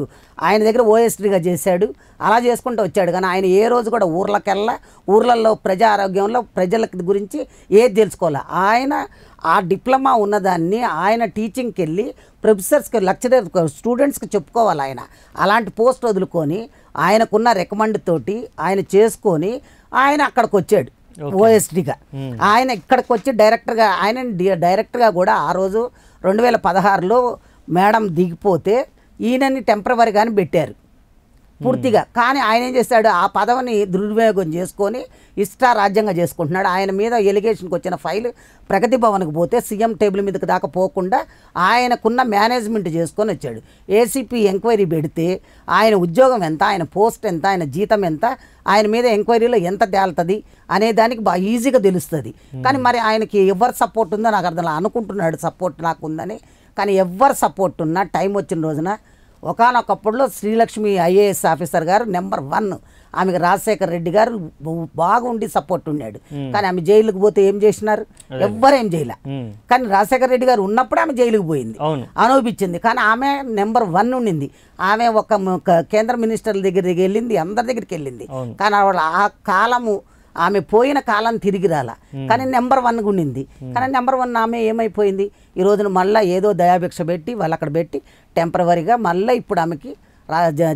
ఆయన దగ్గర ఓఎస్టీగా చేశాడు అలా చేసుకుంటూ వచ్చాడు కానీ ఆయన ఏ రోజు కూడా ఊర్లకెళ్ళ ఊర్లలో ప్రజా ఆరోగ్యంలో ప్రజల గురించి ఏది తెలుసుకోవాలి ఆయన ఆ డిప్లొమా ఉన్నదాన్ని ఆయన టీచింగ్కి వెళ్ళి ప్రొఫెసర్స్కి లెక్చరర్ స్టూడెంట్స్కి చెప్పుకోవాలి ఆయన అలాంటి పోస్ట్ వదులుకొని ఆయనకున్న రికమెండ్ తోటి ఆయన చేసుకొని ఆయన అక్కడికి వచ్చాడు ఓఎస్డిగా ఆయన ఇక్కడికి వచ్చి డైరెక్టర్గా ఆయన డైరెక్టర్గా కూడా ఆ రోజు రెండు వేల పదహారులో మేడం దిగిపోతే ఈయనని కానీ పెట్టారు పూర్తిగా కానీ ఆయన ఏం చేశాడు ఆ పదవిని దుర్వినియోగం చేసుకొని ఇష్టారాజ్యంగా చేసుకుంటున్నాడు ఆయన మీద ఎలిగేషన్కి వచ్చిన ఫైల్ ప్రగతి భవన్కి పోతే సీఎం టేబుల్ మీదకి దాకా పోకుండా ఆయనకున్న మేనేజ్మెంట్ చేసుకొని వచ్చాడు ఏసీపీ ఎంక్వైరీ పెడితే ఆయన ఉద్యోగం ఎంత ఆయన పోస్ట్ ఎంత ఆయన జీతం ఎంత ఆయన మీద ఎంక్వైరీలో ఎంత తేలుతుంది అనే దానికి బాగా ఈజీగా తెలుస్తుంది కానీ hmm. మరి ఆయనకి ఎవరు సపోర్ట్ ఉందో నాకు అర్థం అనుకుంటున్నాడు సపోర్ట్ నాకు ఉందని కానీ ఎవరు సపోర్ట్ ఉన్నా టైం వచ్చిన రోజున ఒకనొకప్పుడులో Srilakshmi IAS officer garu number one ఆమెకు రాజశేఖర్ రెడ్డి గారు బాగుండి సపోర్ట్ ఉన్నాడు కానీ ఆమె జైలుకు పోతే ఏం చేసినారు ఎవ్వరేం చేయలే కానీ రాజశేఖర్ రెడ్డి గారు ఉన్నప్పుడే ఆమె జైలుకు పోయింది అనుభవించింది కానీ ఆమె నెంబర్ వన్ ఉండింది ఆమె ఒక కేంద్ర మినిస్టర్ల దగ్గరికి వెళ్ళింది అందరి దగ్గరికి వెళ్ళింది కానీ ఆ కాలము ఆమె పోయిన కాలం తిరిగి రాల కానీ నెంబర్ వన్ ఉండింది కానీ నెంబర్ వన్ ఆమె ఏమైపోయింది ఈ రోజున మళ్ళీ ఏదో దయాభిక్ష పెట్టి వాళ్ళు అక్కడ పెట్టి టెంపరవరిగా మళ్ళీ ఇప్పుడు ఆమెకి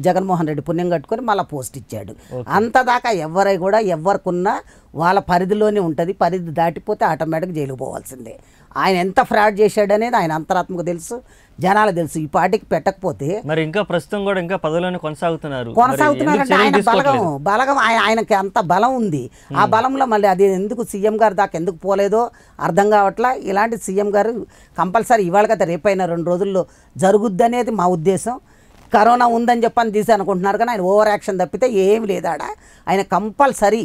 జగన్మోహన్ రెడ్డి పుణ్యం కట్టుకొని మళ్ళీ పోస్ట్ ఇచ్చాడు అంతదాకా ఎవరై కూడా ఎవరికున్నా వాళ్ళ పరిధిలోనే ఉంటుంది పరిధి దాటిపోతే ఆటోమేటిక్ జైలు పోవాల్సిందే ఆయన ఎంత ఫ్రాడ్ చేశాడనేది ఆయన అంతరాత్మకు తెలుసు జనాలు తెలుసు ఈ పార్టీకి పెట్టకపోతే మరి ఇంకా ప్రస్తుతం కూడా ఇంకా పదవిలోనే కొనసాగుతున్నారు కొనసాగుతున్నారు ఆయన బలగం బలగం ఆయన ఆయనకి అంత బలం ఉంది ఆ బలంలో మళ్ళీ అది ఎందుకు సీఎం గారు దాకా ఎందుకు పోలేదో అర్థం కావట్లా ఇలాంటి సీఎం గారు కంపల్సరీ ఇవాళ కదా రేపైనా రెండు రోజుల్లో జరుగుద్ది అనేది మా ఉద్దేశం కరోనా ఉందని చెప్పని అనుకుంటున్నారు కానీ ఆయన ఓవర్ యాక్షన్ తప్పితే ఏమి లేదాడ ఆయన కంపల్సరీ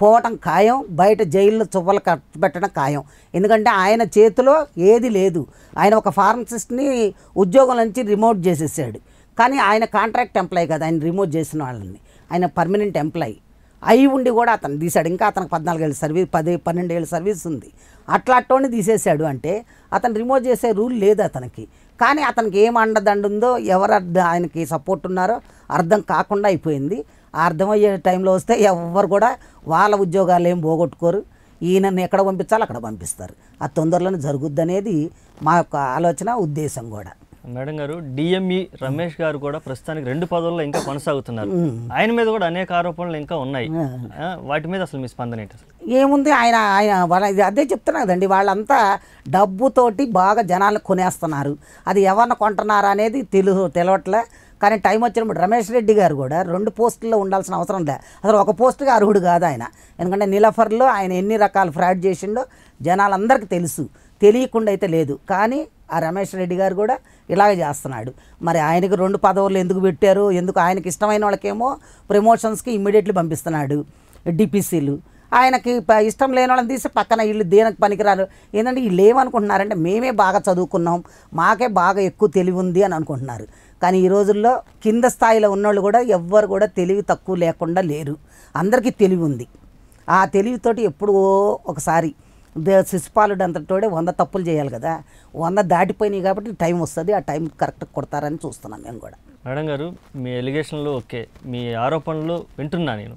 పోవటం ఖాయం బయట జైల్లో చువ్వలు పెట్టడం ఖాయం ఎందుకంటే ఆయన చేతిలో ఏది లేదు ఆయన ఒక ఫార్మసిస్ట్ని ఉద్యోగం నుంచి రిమోట్ చేసేసాడు కానీ ఆయన కాంట్రాక్ట్ ఎంప్లాయీ కదా ఆయన రిమోట్ చేసిన వాళ్ళని ఆయన పర్మనెంట్ ఎంప్లాయీ అయి ఉండి కూడా అతను తీశాడు ఇంకా అతనికి ఏళ్ళ సర్వీస్ పది పన్నెండు ఏళ్ళ సర్వీస్ ఉంది అట్లాంటి తీసేశాడు అంటే అతను రిమోట్ చేసే రూల్ లేదు అతనికి కానీ అతనికి ఏం ఉందో ఎవరు ఆయనకి సపోర్ట్ ఉన్నారో అర్థం కాకుండా అయిపోయింది అర్థమయ్యే టైంలో వస్తే ఎవరు కూడా వాళ్ళ ఉద్యోగాలు ఏం పోగొట్టుకోరు ఈయనను ఎక్కడ పంపించాలో అక్కడ పంపిస్తారు ఆ తొందరలోనే జరుగుద్దనేది మా యొక్క ఆలోచన ఉద్దేశం కూడా మేడం గారు డిఎంఈ e రమేష్ గారు కూడా ప్రస్తుతానికి రెండు పదవుల్లో ఇంకా కొనసాగుతున్నారు ఆయన మీద కూడా అనేక ఆరోపణలు ఇంకా ఉన్నాయి వాటి మీద అసలు మీ స్పందన ఏంటి అసలు ఏముంది ఆయన ఆయన వాళ్ళ అదే చెప్తున్నా కదండి వాళ్ళంతా డబ్బుతోటి బాగా జనాలు కొనేస్తున్నారు అది ఎవరిని కొంటున్నారా అనేది తెలు తెలవట్లే కానీ టైం వచ్చినప్పుడు రమేష్ రెడ్డి గారు కూడా రెండు పోస్టుల్లో ఉండాల్సిన అవసరం లే అసలు ఒక పోస్టుగా అర్హుడు కాదు ఆయన ఎందుకంటే నిలఫర్లో ఆయన ఎన్ని రకాల ఫ్రాడ్ చేసిండో జనాలందరికీ తెలుసు తెలియకుండా అయితే లేదు కానీ ఆ రమేష్ రెడ్డి గారు కూడా ఇలాగ చేస్తున్నాడు మరి ఆయనకి రెండు పదవులు ఎందుకు పెట్టారు ఎందుకు ఆయనకి ఇష్టమైన వాళ్ళకేమో ప్రమోషన్స్కి ఇమ్మీడియట్లీ పంపిస్తున్నాడు డిపిసిలు ఆయనకి ఇష్టం లేని వాళ్ళని తీసి పక్కన వీళ్ళు దేనికి పనికిరారు ఏంటంటే వీళ్ళు ఏమనుకుంటున్నారంటే మేమే బాగా చదువుకున్నాం మాకే బాగా ఎక్కువ తెలివి ఉంది అని అనుకుంటున్నారు కానీ ఈ రోజుల్లో కింద స్థాయిలో ఉన్నవాళ్ళు కూడా ఎవ్వరు కూడా తెలివి తక్కువ లేకుండా లేరు అందరికీ తెలివి ఉంది ఆ తెలివితోటి ఎప్పుడో ఒకసారి శిశుపాలుడు అంతటోడే వంద తప్పులు చేయాలి కదా వంద దాటిపోయినాయి కాబట్టి టైం వస్తుంది ఆ టైం కరెక్ట్ కొడతారని చూస్తున్నాం మేము కూడా మేడం గారు మీ ఎలిగేషన్లు ఓకే మీ ఆరోపణలు వింటున్నా నేను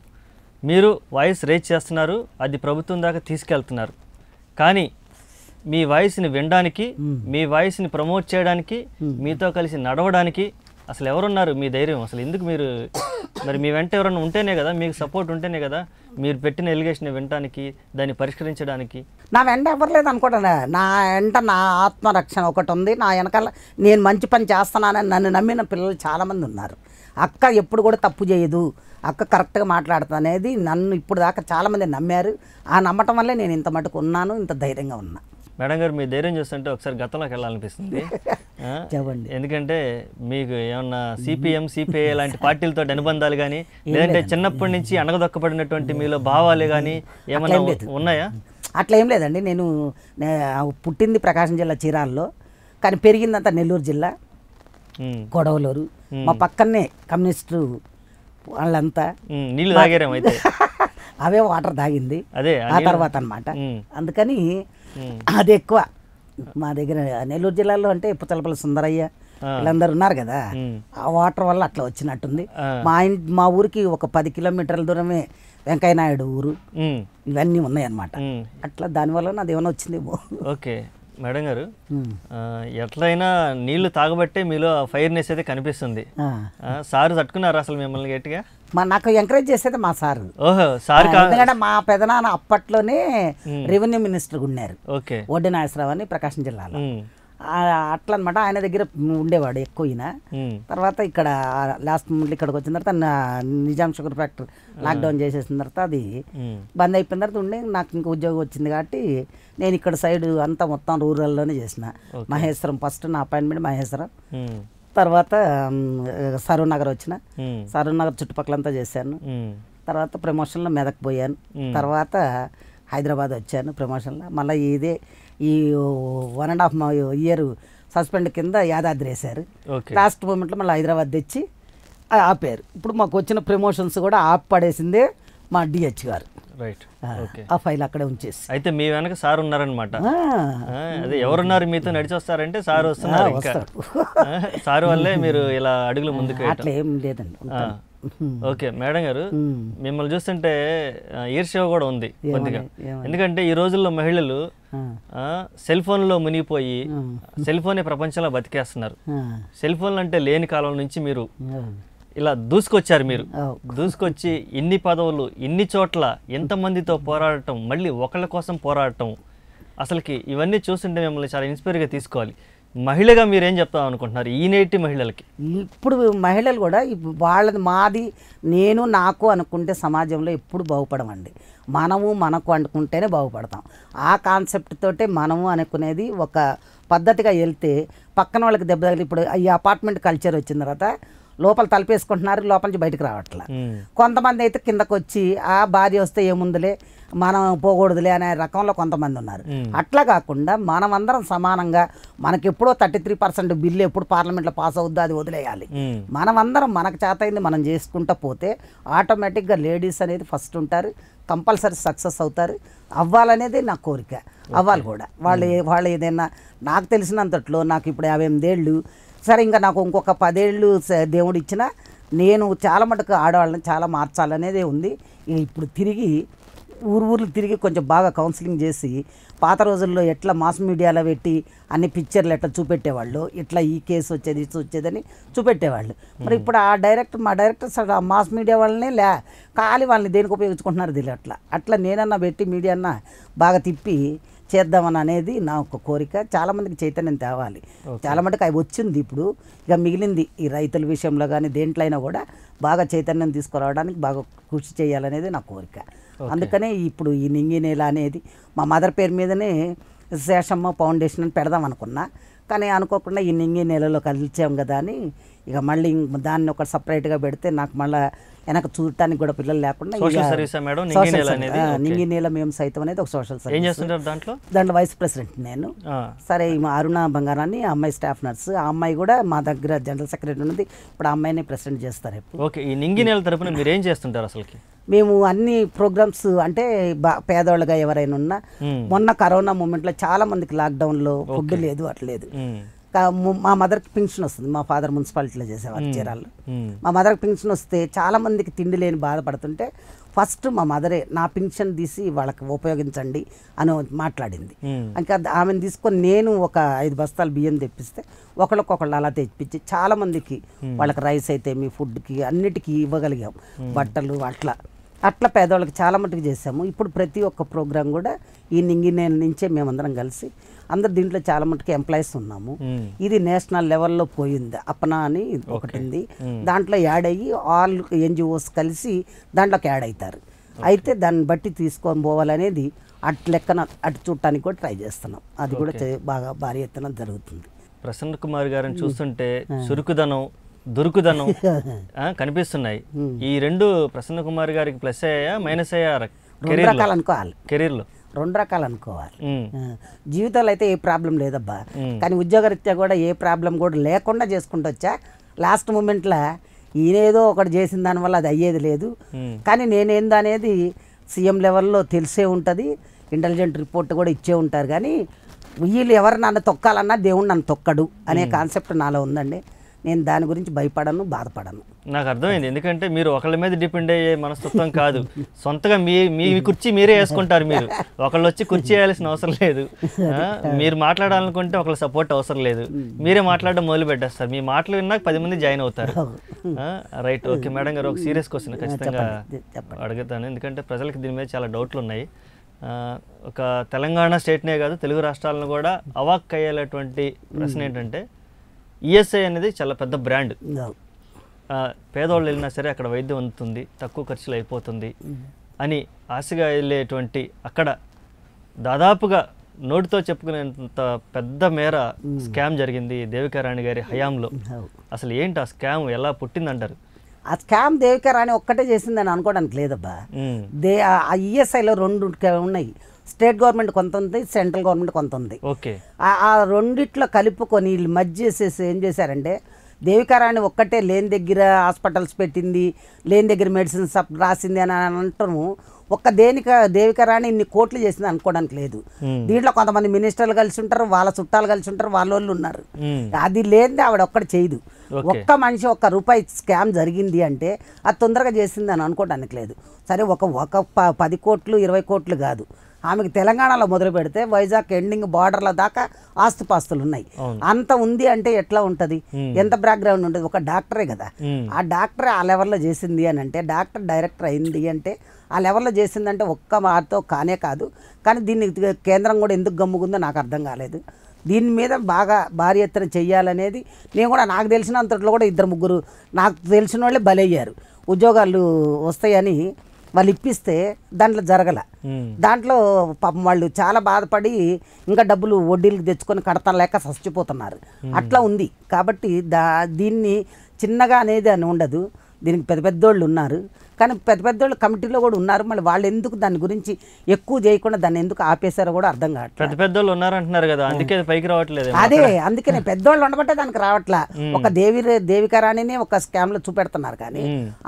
మీరు వాయిస్ రేజ్ చేస్తున్నారు అది ప్రభుత్వం దాకా తీసుకెళ్తున్నారు కానీ మీ వాయిస్ని వినడానికి మీ వాయిస్ని ప్రమోట్ చేయడానికి మీతో కలిసి నడవడానికి అసలు ఎవరున్నారు మీ ధైర్యం అసలు ఎందుకు మీరు మరి మీ వెంట ఎవరన్నా ఉంటేనే కదా మీకు సపోర్ట్ ఉంటేనే కదా మీరు పెట్టిన ఎలిగేషన్ వినటానికి దాన్ని పరిష్కరించడానికి నా వెంట లేదు అనుకోండి నా వెంట నా ఆత్మరక్షణ ఒకటి ఉంది నా వెనకాల నేను మంచి పని చేస్తున్నానని నన్ను నమ్మిన పిల్లలు చాలామంది ఉన్నారు అక్క ఎప్పుడు కూడా తప్పు చేయదు అక్క కరెక్ట్గా మాట్లాడుతుంది అనేది నన్ను ఇప్పుడు దాకా చాలామంది నమ్మారు ఆ నమ్మటం వల్లే నేను ఇంత మటుకు ఉన్నాను ఇంత ధైర్యంగా ఉన్నాను మేడం గారు మీ ధైర్యం చూస్తుంటే ఒకసారి గతంలోకి వెళ్ళాలనిపిస్తుంది [laughs] చెప్పండి ఎందుకంటే మీకు ఏమన్నా సిపిఎం సిపిఐ లాంటి పార్టీలతో అనుబంధాలు కానీ లేదంటే చిన్నప్పటి నుంచి అనగదొక్కబడినటువంటి మీలో భావాలు కానీ ఏమన్నా ఉన్నాయా అట్లా ఏం లేదండి నేను పుట్టింది ప్రకాశం జిల్లా చీరాల్లో కానీ పెరిగిందంతా నెల్లూరు జిల్లా గొడవలూరు మా పక్కనే కమ్యూనిస్టు వాళ్ళంతా నీళ్ళు తాగారేమైతే [laughs] అవే వాటర్ తాగింది అదే ఆ తర్వాత అనమాట అందుకని Hmm. అది ఎక్కువ మా దగ్గర నెల్లూరు జిల్లాలో అంటే పుతలపల్లి సుందరయ్య వీళ్ళందరూ ఉన్నారు కదా hmm. ఆ వాటర్ వల్ల అట్లా వచ్చినట్టుంది మా ఇంటి మా ఊరికి ఒక పది కిలోమీటర్ల దూరమే వెంకయ్య నాయుడు ఊరు hmm. ఇవన్నీ ఉన్నాయన్నమాట అట్లా దానివల్ల నాది ఏమైనా వచ్చిందేమో ఓకే మేడం గారు ఎట్లయినా నీళ్లు తాగబట్టే మీలో ఫైర్నెస్ అయితే కనిపిస్తుంది సారు తట్టుకున్నారు అసలు మిమ్మల్ని గట్టిగా మా నాకు ఎంకరేజ్ చేసేది మా సార్ ఎందుకంటే మా పెదనాన్న అప్పట్లోనే రెవెన్యూ మినిస్టర్ ఉన్నారు ఒడ్డి నాగేశ్వరరావు అని ప్రకాశం జిల్లాలో అట్లా అనమాట ఆయన దగ్గర ఉండేవాడు ఎక్కువ ఈయన తర్వాత ఇక్కడ లాస్ట్ మంత్ ఇక్కడికి వచ్చిన తర్వాత నిజాం షుగర్ ఫ్యాక్టరీ లాక్డౌన్ చేసేసిన తర్వాత అది బంద్ అయిపోయిన తర్వాత ఉండే నాకు ఇంకా ఉద్యోగం వచ్చింది కాబట్టి నేను ఇక్కడ సైడ్ అంతా మొత్తం రూరల్లోనే చేసిన మహేశ్వరం ఫస్ట్ నా అపాయింట్మెంట్ మహేశ్వరం తర్వాత సరూర్ నగర్ వచ్చిన సరూర్ నగర్ అంతా చేశాను తర్వాత ప్రమోషన్లో మెదకు పోయాను తర్వాత హైదరాబాద్ వచ్చాను ప్రమోషన్లో మళ్ళీ ఇదే ఈ one and half year suspend కింద యాదాద్రి వేశారు లాస్ట్ మూమెంట్లో మళ్ళీ హైదరాబాద్ తెచ్చి ఆపారు ఇప్పుడు మాకు వచ్చిన ప్రమోషన్స్ కూడా ఆపడేసిందే మా డిహెచ్ గారు రైట్ ఆ ఫైల్ అక్కడే ఉంచేసి అయితే మీ వెనక సార్ ఉన్నారనమాట అదే ఎవరున్నారు మీతో నడిచి వస్తారంటే సార్ వస్తున్నారు సార్ వల్లే మీరు ఇలా అడుగులు ముందుకు అట్లా ఏం లేదండి ఓకే మేడం గారు మిమ్మల్ని చూస్తుంటే ఈర్ష్య కూడా ఉంది కొద్దిగా ఎందుకంటే ఈ రోజుల్లో మహిళలు సెల్ ఫోన్లో మునిగిపోయి సెల్ ఫోన్ ప్రపంచంలో బతికేస్తున్నారు సెల్ ఫోన్లు అంటే లేని కాలం నుంచి మీరు ఇలా దూసుకొచ్చారు మీరు దూసుకొచ్చి ఇన్ని పదవులు ఇన్ని చోట్ల ఎంతమందితో పోరాడటం మళ్ళీ ఒకళ్ళ కోసం పోరాడటం అసలుకి ఇవన్నీ చూస్తుంటే మిమ్మల్ని చాలా ఇన్స్పైర్గా తీసుకోవాలి మహిళగా మీరేం చెప్తాం అనుకుంటున్నారు నేటి మహిళలకి ఇప్పుడు మహిళలు కూడా వాళ్ళది మాది నేను నాకు అనుకుంటే సమాజంలో ఎప్పుడు బాగుపడమండి మనము మనకు అనుకుంటేనే బాగుపడతాం ఆ కాన్సెప్ట్ తోటే మనము అనుకునేది ఒక పద్ధతిగా వెళ్తే పక్కన వాళ్ళకి దెబ్బ తగిలి ఇప్పుడు ఈ అపార్ట్మెంట్ కల్చర్ వచ్చిన తర్వాత లోపల తలపేసుకుంటున్నారు లోపల నుంచి బయటకు రావట్లే కొంతమంది అయితే కిందకు వచ్చి ఆ బాధ్య వస్తే ఏముందిలే మనం పోకూడదులే అనే రకంలో కొంతమంది ఉన్నారు అట్లా కాకుండా మనం అందరం సమానంగా మనకి ఎప్పుడో థర్టీ త్రీ పర్సెంట్ బిల్లు ఎప్పుడు పార్లమెంట్లో పాస్ అవుద్దో అది వదిలేయాలి మనమందరం మనకు అయింది మనం చేసుకుంటా పోతే ఆటోమేటిక్గా లేడీస్ అనేది ఫస్ట్ ఉంటారు కంపల్సరీ సక్సెస్ అవుతారు అవ్వాలనేది నా కోరిక అవ్వాలి కూడా వాళ్ళు వాళ్ళు ఏదైనా నాకు తెలిసినంతట్లో నాకు ఇప్పుడు యాభై ఎనిమిదేళ్ళు సరే ఇంకా నాకు ఇంకొక పదేళ్ళు దేవుడు ఇచ్చిన నేను చాలా మటుకు ఆడవాళ్ళని చాలా మార్చాలనేదే ఉంది ఇప్పుడు తిరిగి ఊరు ఊర్లు తిరిగి కొంచెం బాగా కౌన్సిలింగ్ చేసి పాత రోజుల్లో ఎట్లా మాస్ మీడియాలో పెట్టి అన్ని పిక్చర్లు ఎట్లా చూపెట్టేవాళ్ళు ఇట్లా ఈ కేసు వచ్చేది ఇది వచ్చేదని చూపెట్టేవాళ్ళు మరి ఇప్పుడు ఆ డైరెక్టర్ మా సార్ ఆ మాస్ మీడియా వాళ్ళనే లే ఖాళీ వాళ్ళని దేనికి ఉపయోగించుకుంటున్నారు దీని అట్లా అట్లా నేనన్నా పెట్టి మీడియా అన్న బాగా తిప్పి చేద్దామని అనేది నా ఒక కోరిక చాలామందికి చైతన్యం తేవాలి చాలా మటుకు అవి వచ్చింది ఇప్పుడు ఇక మిగిలింది ఈ రైతుల విషయంలో కానీ దేంట్లో అయినా కూడా బాగా చైతన్యం తీసుకురావడానికి బాగా కృషి చేయాలనేది నా కోరిక అందుకనే ఇప్పుడు ఈ నింగి నేల అనేది మా మదర్ పేరు మీదనే శేషమ్మ ఫౌండేషన్ అని పెడదాం అనుకున్నా కానీ అనుకోకుండా ఈ నింగి నేలలో కలిసాం కదా అని ఇక మళ్ళీ దాన్ని ఒకటి సపరేట్గా పెడితే నాకు మళ్ళీ వెనక చూడటానికి కూడా పిల్లలు లేకుండా నింగి నేల మేము సైతం అనేది ఒక సోషల్ సర్వీస్ దాంట్లో దాంట్లో వైస్ ప్రెసిడెంట్ నేను సరే అరుణ బంగారాన్ని అమ్మాయి స్టాఫ్ నర్స్ ఆ అమ్మాయి కూడా మా దగ్గర జనరల్ సెక్రటరీ ఉన్నది ఇప్పుడు అమ్మాయిని ప్రెసిడెంట్ చేస్తారు ఓకే ఈ నింగి తరపున మీరు ఏం చేస్తుంటారు అసలుకి మేము అన్ని ప్రోగ్రామ్స్ అంటే పేదవాళ్ళుగా ఎవరైనా ఉన్నా మొన్న కరోనా మూమెంట్లో చాలా మందికి లాక్డౌన్లో ఫుడ్ లేదు అట్లేదు మా మదర్కి పింఛన్ వస్తుంది మా ఫాదర్ మున్సిపాలిటీలో చేసేవారు చీరాలు మా మదర్కి పెన్షన్ వస్తే చాలామందికి తిండి లేని బాధపడుతుంటే ఫస్ట్ మా మదరే నా పెన్షన్ తీసి వాళ్ళకి ఉపయోగించండి అని మాట్లాడింది ఇంకా ఆమెను తీసుకొని నేను ఒక ఐదు బస్తాలు బియ్యం తెప్పిస్తే ఒకళ్ళకొకళ్ళు అలా తెప్పించి చాలామందికి వాళ్ళకి రైస్ అయితే మీ ఫుడ్కి అన్నిటికీ ఇవ్వగలిగాం బట్టలు అట్లా అట్లా పేదవాళ్ళకి చాలా మటుకు చేసాము ఇప్పుడు ప్రతి ఒక్క ప్రోగ్రాం కూడా ఈవినింగ్ నేను నుంచే మేమందరం కలిసి అందరు దీంట్లో చాలా మటుకు ఎంప్లాయీస్ ఉన్నాము ఇది నేషనల్ లెవెల్లో పోయింది అప్నా అని ఒకటి ఉంది దాంట్లో యాడ్ అయ్యి ఆల్ ఎన్జిఓస్ కలిసి దాంట్లోకి యాడ్ అవుతారు అయితే దాన్ని బట్టి తీసుకొని పోవాలనేది అటు లెక్కన అటు చూడటానికి కూడా ట్రై చేస్తున్నాం అది కూడా బాగా భారీ ఎత్తున జరుగుతుంది ప్రసన్న కుమార్ గారిని చూస్తుంటే చురుకుదనం దొరుకుదనం [laughs] కనిపిస్తున్నాయి ఈ రెండు ప్రసన్న కుమార్ గారికి ప్లస్ అయ్యా మైనస్ అయ్యా కెరీర్ అనుకోవాలి కెరీర్లో రెండు రకాలు అనుకోవాలి జీవితంలో అయితే ఏ ప్రాబ్లం లేదబ్బా కానీ రీత్యా కూడా ఏ ప్రాబ్లం కూడా లేకుండా చేసుకుంటూ వచ్చా లాస్ట్ మూమెంట్లో ఈయనేదో ఒకటి చేసిన దానివల్ల అది అయ్యేది లేదు కానీ నేనేందో అనేది సీఎం లెవెల్లో తెలిసే ఉంటుంది ఇంటెలిజెంట్ రిపోర్ట్ కూడా ఇచ్చే ఉంటారు కానీ వీళ్ళు ఎవరు నన్ను తొక్కాలన్నా దేవుడు నన్ను తొక్కడు అనే కాన్సెప్ట్ నాలో ఉందండి నేను దాని గురించి భయపడను బాధపడను నాకు అర్థమైంది ఎందుకంటే మీరు ఒకళ్ళ మీద డిపెండ్ అయ్యే మనస్తత్వం కాదు సొంతగా మీ మీ కుర్చీ మీరే వేసుకుంటారు మీరు ఒకళ్ళు వచ్చి కుర్చీ వేయాల్సిన అవసరం లేదు మీరు మాట్లాడాలనుకుంటే ఒకళ్ళ సపోర్ట్ అవసరం లేదు మీరే మాట్లాడడం మొదలు పెట్టేస్తారు మీ మాటలు విన్నాక పది మంది జాయిన్ అవుతారు రైట్ ఓకే మేడం గారు ఒక సీరియస్ క్వశ్చన్ ఖచ్చితంగా అడుగుతాను ఎందుకంటే ప్రజలకు దీని మీద చాలా డౌట్లు ఉన్నాయి ఒక తెలంగాణ స్టేట్నే కాదు తెలుగు రాష్ట్రాలను కూడా అవాక్ అయ్యేటువంటి ప్రశ్న ఏంటంటే ఈఎస్ఐ e అనేది చాలా పెద్ద బ్రాండ్ పేదవాళ్ళు వెళ్ళినా సరే అక్కడ వైద్యం అందుతుంది తక్కువ ఖర్చులు అయిపోతుంది mm-hmm. అని ఆశగా వెళ్ళేటువంటి అక్కడ దాదాపుగా నోటితో చెప్పుకునేంత పెద్ద మేర mm. స్కామ్ జరిగింది దేవికారాణి గారి హయాంలో అసలు ఏంటి ఆ స్కామ్ ఎలా పుట్టిందంటారు ఆ స్కామ్ దేవికారాణి ఒక్కటే చేసిందని అనుకోవడానికి లేదబ్బా mm. దే ఆ ఈఎస్ఐలో e రెండు ఉన్నాయి స్టేట్ గవర్నమెంట్ కొంత ఉంది సెంట్రల్ గవర్నమెంట్ కొంత ఉంది ఓకే ఆ రెండిట్లో కలుపుకొని వీళ్ళు మధ్య చేసేసి ఏం చేశారంటే దేవికారాణి ఒక్కటే లేని దగ్గర హాస్పిటల్స్ పెట్టింది లేని దగ్గర మెడిసిన్స్ రాసింది అని అంటాము ఒక్క దేనిక దేవికారాణి ఇన్ని కోట్లు చేసింది అనుకోవడానికి లేదు దీంట్లో కొంతమంది మినిస్టర్లు కలిసి ఉంటారు వాళ్ళ చుట్టాలు కలిసి ఉంటారు వాళ్ళ వాళ్ళు ఉన్నారు అది లేనిదే ఆవిడ ఒక్కడ చేయదు ఒక్క మనిషి ఒక్క రూపాయి స్కామ్ జరిగింది అంటే అది తొందరగా చేసింది అని అనుకోవడానికి లేదు సరే ఒక ఒక పది కోట్లు ఇరవై కోట్లు కాదు ఆమెకు తెలంగాణలో మొదలు పెడితే వైజాగ్ ఎండింగ్ బార్డర్ల దాకా ఆస్తుపాస్తులు ఉన్నాయి అంత ఉంది అంటే ఎట్లా ఉంటుంది ఎంత బ్యాక్గ్రౌండ్ ఉంటుంది ఒక డాక్టరే కదా ఆ డాక్టర్ ఆ లెవెల్లో చేసింది అని అంటే డాక్టర్ డైరెక్టర్ అయింది అంటే ఆ లెవెల్లో చేసిందంటే ఒక్క మాటతో కానే కాదు కానీ దీన్ని కేంద్రం కూడా ఎందుకు గమ్ముకుందో నాకు అర్థం కాలేదు దీని మీద బాగా భారీ ఎత్తున చెయ్యాలనేది నేను కూడా నాకు తెలిసినంతట్లో కూడా ఇద్దరు ముగ్గురు నాకు తెలిసిన వాళ్ళే బలయ్యారు ఉద్యోగాలు వస్తాయని వాళ్ళు ఇప్పిస్తే దాంట్లో జరగల దాంట్లో పాపం వాళ్ళు చాలా బాధపడి ఇంకా డబ్బులు వడ్డీలకు తెచ్చుకొని కడతా లేక సచ్చిపోతున్నారు అట్లా ఉంది కాబట్టి దా దీన్ని చిన్నగా అనేది అని ఉండదు దీనికి పెద్ద పెద్దోళ్ళు ఉన్నారు కానీ పెద్ద పెద్దోళ్ళు కమిటీలో కూడా ఉన్నారు మళ్ళీ వాళ్ళు ఎందుకు దాని గురించి ఎక్కువ చేయకుండా దాన్ని ఎందుకు ఆపేశారో కూడా అర్థం కావట్లేదు పెద్ద పెద్దోళ్ళు ఉన్నారంటున్నారు కదా అందుకే పైకి రావట్లేదు అదే అందుకనే పెద్దవాళ్ళు ఉండబట్టే దానికి రావట్లా ఒక దేవి దేవికారాణిని ఒక స్కామ్ లో చూపెడుతున్నారు కానీ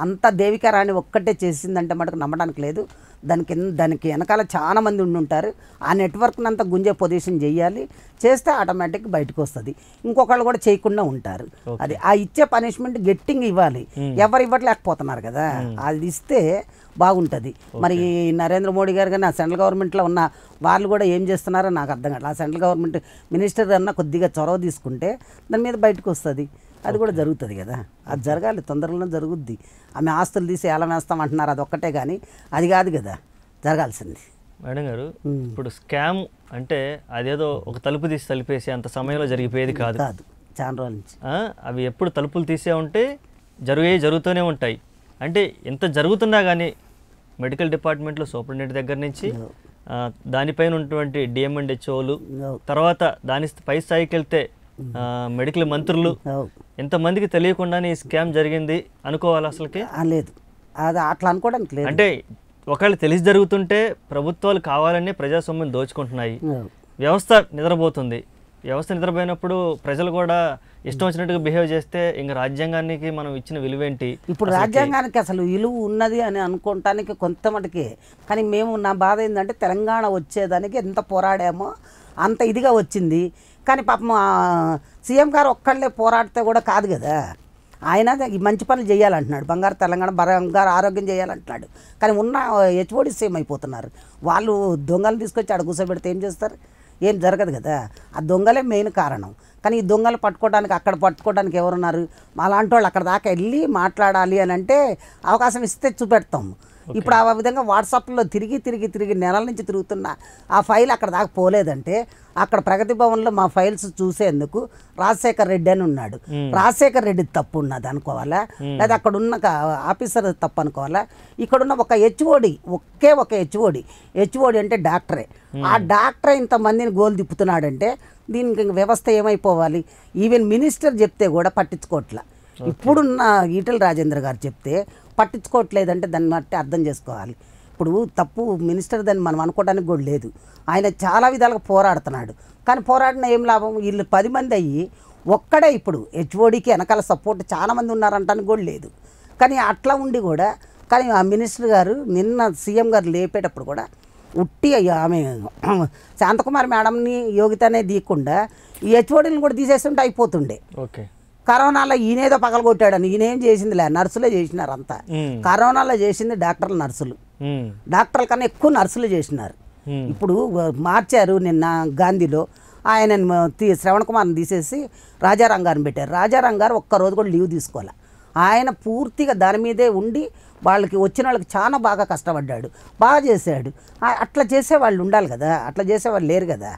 అంత దేవికారాణి ఒక్కటే చేసిందంటే మనకు నమ్మడానికి లేదు దానికి దానికి వెనకాల చాలా మంది ఉండుంటారు ఆ నెట్వర్క్ని అంతా గుంజే పొజిషన్ చేయాలి చేస్తే ఆటోమేటిక్ బయటకు వస్తుంది ఇంకొకళ్ళు కూడా చేయకుండా ఉంటారు అది ఆ ఇచ్చే పనిష్మెంట్ గెట్టింగ్ ఇవ్వాలి ఎవరు ఇవ్వట్లేకపోతున్నారు కదా అది ఇస్తే బాగుంటుంది మరి నరేంద్ర మోడీ గారు కానీ ఆ సెంట్రల్ గవర్నమెంట్లో ఉన్న వాళ్ళు కూడా ఏం చేస్తున్నారో నాకు అర్థం కాదు ఆ సెంట్రల్ గవర్నమెంట్ మినిస్టర్ అన్న కొద్దిగా చొరవ తీసుకుంటే దాని మీద బయటకు వస్తుంది అది కూడా జరుగుతుంది కదా అది జరగాలి తొందరలోనే జరుగుద్ది ఆమె ఆస్తులు తీసి ఎలా నేస్తాం అంటున్నారు అది ఒక్కటే కానీ అది కాదు కదా జరగాల్సింది మేడం గారు ఇప్పుడు స్కామ్ అంటే అదేదో ఒక తలుపు తీసి తలిపేసి అంత సమయంలో జరిగిపోయేది కాదు కాదు చాలా రోజుల నుంచి అవి ఎప్పుడు తలుపులు తీసే ఉంటే జరిగే జరుగుతూనే ఉంటాయి అంటే ఎంత జరుగుతున్నా కానీ మెడికల్ డిపార్ట్మెంట్లో సూపరింటెండెంట్ దగ్గర నుంచి దానిపైన ఉన్నటువంటి హెచ్ఓలు తర్వాత దాని పై స్థాయికి వెళ్తే మెడికల్ మంత్రులు ఎంతమందికి తెలియకుండానే ఈ స్కామ్ జరిగింది అనుకోవాలి అసలుకి లేదు అది అట్లా అనుకోవడానికి లేదు అంటే ఒకవేళ తెలిసి జరుగుతుంటే ప్రభుత్వాలు కావాలని ప్రజాస్వామ్యం దోచుకుంటున్నాయి వ్యవస్థ నిద్రపోతుంది వ్యవస్థ నిద్రపోయినప్పుడు ప్రజలు కూడా ఇష్టం వచ్చినట్టుగా బిహేవ్ చేస్తే ఇంకా రాజ్యాంగానికి మనం ఇచ్చిన విలువేంటి ఇప్పుడు రాజ్యాంగానికి అసలు విలువ ఉన్నది అని అనుకోవటానికి కొంతమటికి కానీ మేము నా బాధ ఏంటంటే తెలంగాణ వచ్చేదానికి ఎంత పోరాడామో అంత ఇదిగా వచ్చింది కానీ పాపం సీఎం గారు ఒక్కళ్ళే పోరాడితే కూడా కాదు కదా ఆయన మంచి పనులు చేయాలంటున్నాడు బంగారు తెలంగాణ బంగారు ఆరోగ్యం చేయాలంటున్నాడు కానీ ఉన్న హెచ్ఓడి సేమ్ అయిపోతున్నారు వాళ్ళు దొంగలు తీసుకొచ్చి ఆడ కూర్చోబెడితే ఏం చేస్తారు ఏం జరగదు కదా ఆ దొంగలే మెయిన్ కారణం కానీ ఈ దొంగలు పట్టుకోవడానికి అక్కడ పట్టుకోవడానికి ఎవరున్నారు అలాంటి వాళ్ళు అక్కడ దాకా వెళ్ళి మాట్లాడాలి అని అంటే అవకాశం ఇస్తే చూపెడతాం ఇప్పుడు ఆ విధంగా వాట్సాప్లో తిరిగి తిరిగి తిరిగి నెలల నుంచి తిరుగుతున్న ఆ ఫైల్ అక్కడ దాకా పోలేదంటే అక్కడ ప్రగతి భవన్లో మా ఫైల్స్ చూసేందుకు రాజశేఖర్ రెడ్డి అని ఉన్నాడు రాజశేఖర్ రెడ్డి తప్పు ఉన్నది అనుకోవాలా లేదా అక్కడ ఉన్న ఆఫీసర్ తప్పు అనుకోవాలా ఇక్కడున్న ఒక హెచ్ఓడి ఒకే ఒక హెచ్ఓడి హెచ్ఓడి అంటే డాక్టరే ఆ డాక్టరే ఇంతమందిని గోలు తిప్పుతున్నాడంటే దీనికి వ్యవస్థ ఏమైపోవాలి ఈవెన్ మినిస్టర్ చెప్తే కూడా పట్టించుకోవట్లా ఇప్పుడున్న ఈటల రాజేంద్ర గారు చెప్తే పట్టించుకోవట్లేదంటే దాన్ని బట్టి అర్థం చేసుకోవాలి ఇప్పుడు తప్పు మినిస్టర్ దాన్ని మనం అనుకోవడానికి కూడా లేదు ఆయన చాలా విధాలుగా పోరాడుతున్నాడు కానీ పోరాడిన ఏం లాభం వీళ్ళు పది మంది అయ్యి ఒక్కడే ఇప్పుడు హెచ్ఓడికి వెనకాల సపోర్ట్ చాలామంది ఉన్నారంటానికి కూడా లేదు కానీ అట్లా ఉండి కూడా కానీ ఆ మినిస్టర్ గారు నిన్న సీఎం గారు లేపేటప్పుడు కూడా ఉట్టి ఆమె శాంతకుమార్ మేడంని యోగితనే దీయకుండా ఈ హెచ్ఓడిని కూడా తీసేస్తుంటే అయిపోతుండే ఓకే కరోనాలో ఈయనేదో పగలగొట్టాడని ఈయనేం చేసిందిలే నర్సులే చేసినారు అంతా కరోనాలో చేసింది డాక్టర్లు నర్సులు డాక్టర్ల కన్నా ఎక్కువ నర్సులు చేసినారు ఇప్పుడు మార్చారు నిన్న గాంధీలో ఆయన శ్రవణ్ కుమార్ని తీసేసి రాజారాం గారిని పెట్టారు రాజారాం గారు ఒక్కరోజు కూడా లీవ్ తీసుకోవాలి ఆయన పూర్తిగా దాని మీదే ఉండి వాళ్ళకి వచ్చిన వాళ్ళకి చాలా బాగా కష్టపడ్డాడు బాగా చేశాడు అట్లా చేసే వాళ్ళు ఉండాలి కదా అట్లా చేసే వాళ్ళు లేరు కదా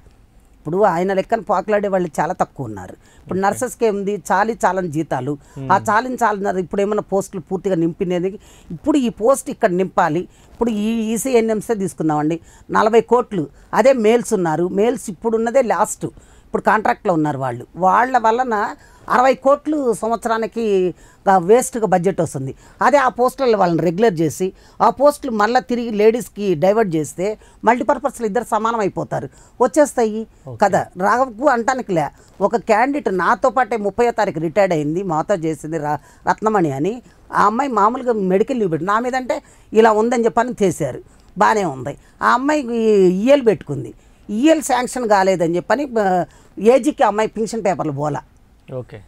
ఇప్పుడు ఆయన లెక్కన పాకులాడే వాళ్ళు చాలా తక్కువ ఉన్నారు ఇప్పుడు నర్సెస్కే ఉంది చాలి చాలని జీతాలు ఆ చాలిని చాలన్నారు ఇప్పుడు ఏమైనా పోస్టులు పూర్తిగా నింపినది ఇప్పుడు ఈ పోస్ట్ ఇక్కడ నింపాలి ఇప్పుడు ఈ ఈసీఎన్ఎంసే తీసుకున్నామండి నలభై కోట్లు అదే మేల్స్ ఉన్నారు మేల్స్ ఇప్పుడున్నదే లాస్ట్ ఇప్పుడు కాంట్రాక్ట్లో ఉన్నారు వాళ్ళు వాళ్ళ వలన అరవై కోట్లు సంవత్సరానికి వేస్ట్గా బడ్జెట్ వస్తుంది అదే ఆ పోస్టులలో వాళ్ళని రెగ్యులర్ చేసి ఆ పోస్టులు మళ్ళీ తిరిగి లేడీస్కి డైవర్ట్ చేస్తే మల్టీపర్పస్లు ఇద్దరు సమానం అయిపోతారు వచ్చేస్తాయి కదా రాఘవ్కు లే ఒక క్యాండిడేట్ నాతో పాటే ముప్పై తారీఖు రిటైర్డ్ అయింది మాతో చేసింది రత్నమణి అని ఆ అమ్మాయి మామూలుగా మెడికల్ లీవ్ పెట్టి నా మీదంటే ఇలా ఉందని చెప్పని చేశారు బాగానే ఉంది ఆ అమ్మాయి ఈఎల్ పెట్టుకుంది ఈఎల్ శాంక్షన్ కాలేదని చెప్పని ఏజ్కి అమ్మాయి పింఛన్ పేపర్లు పోలా ఓకే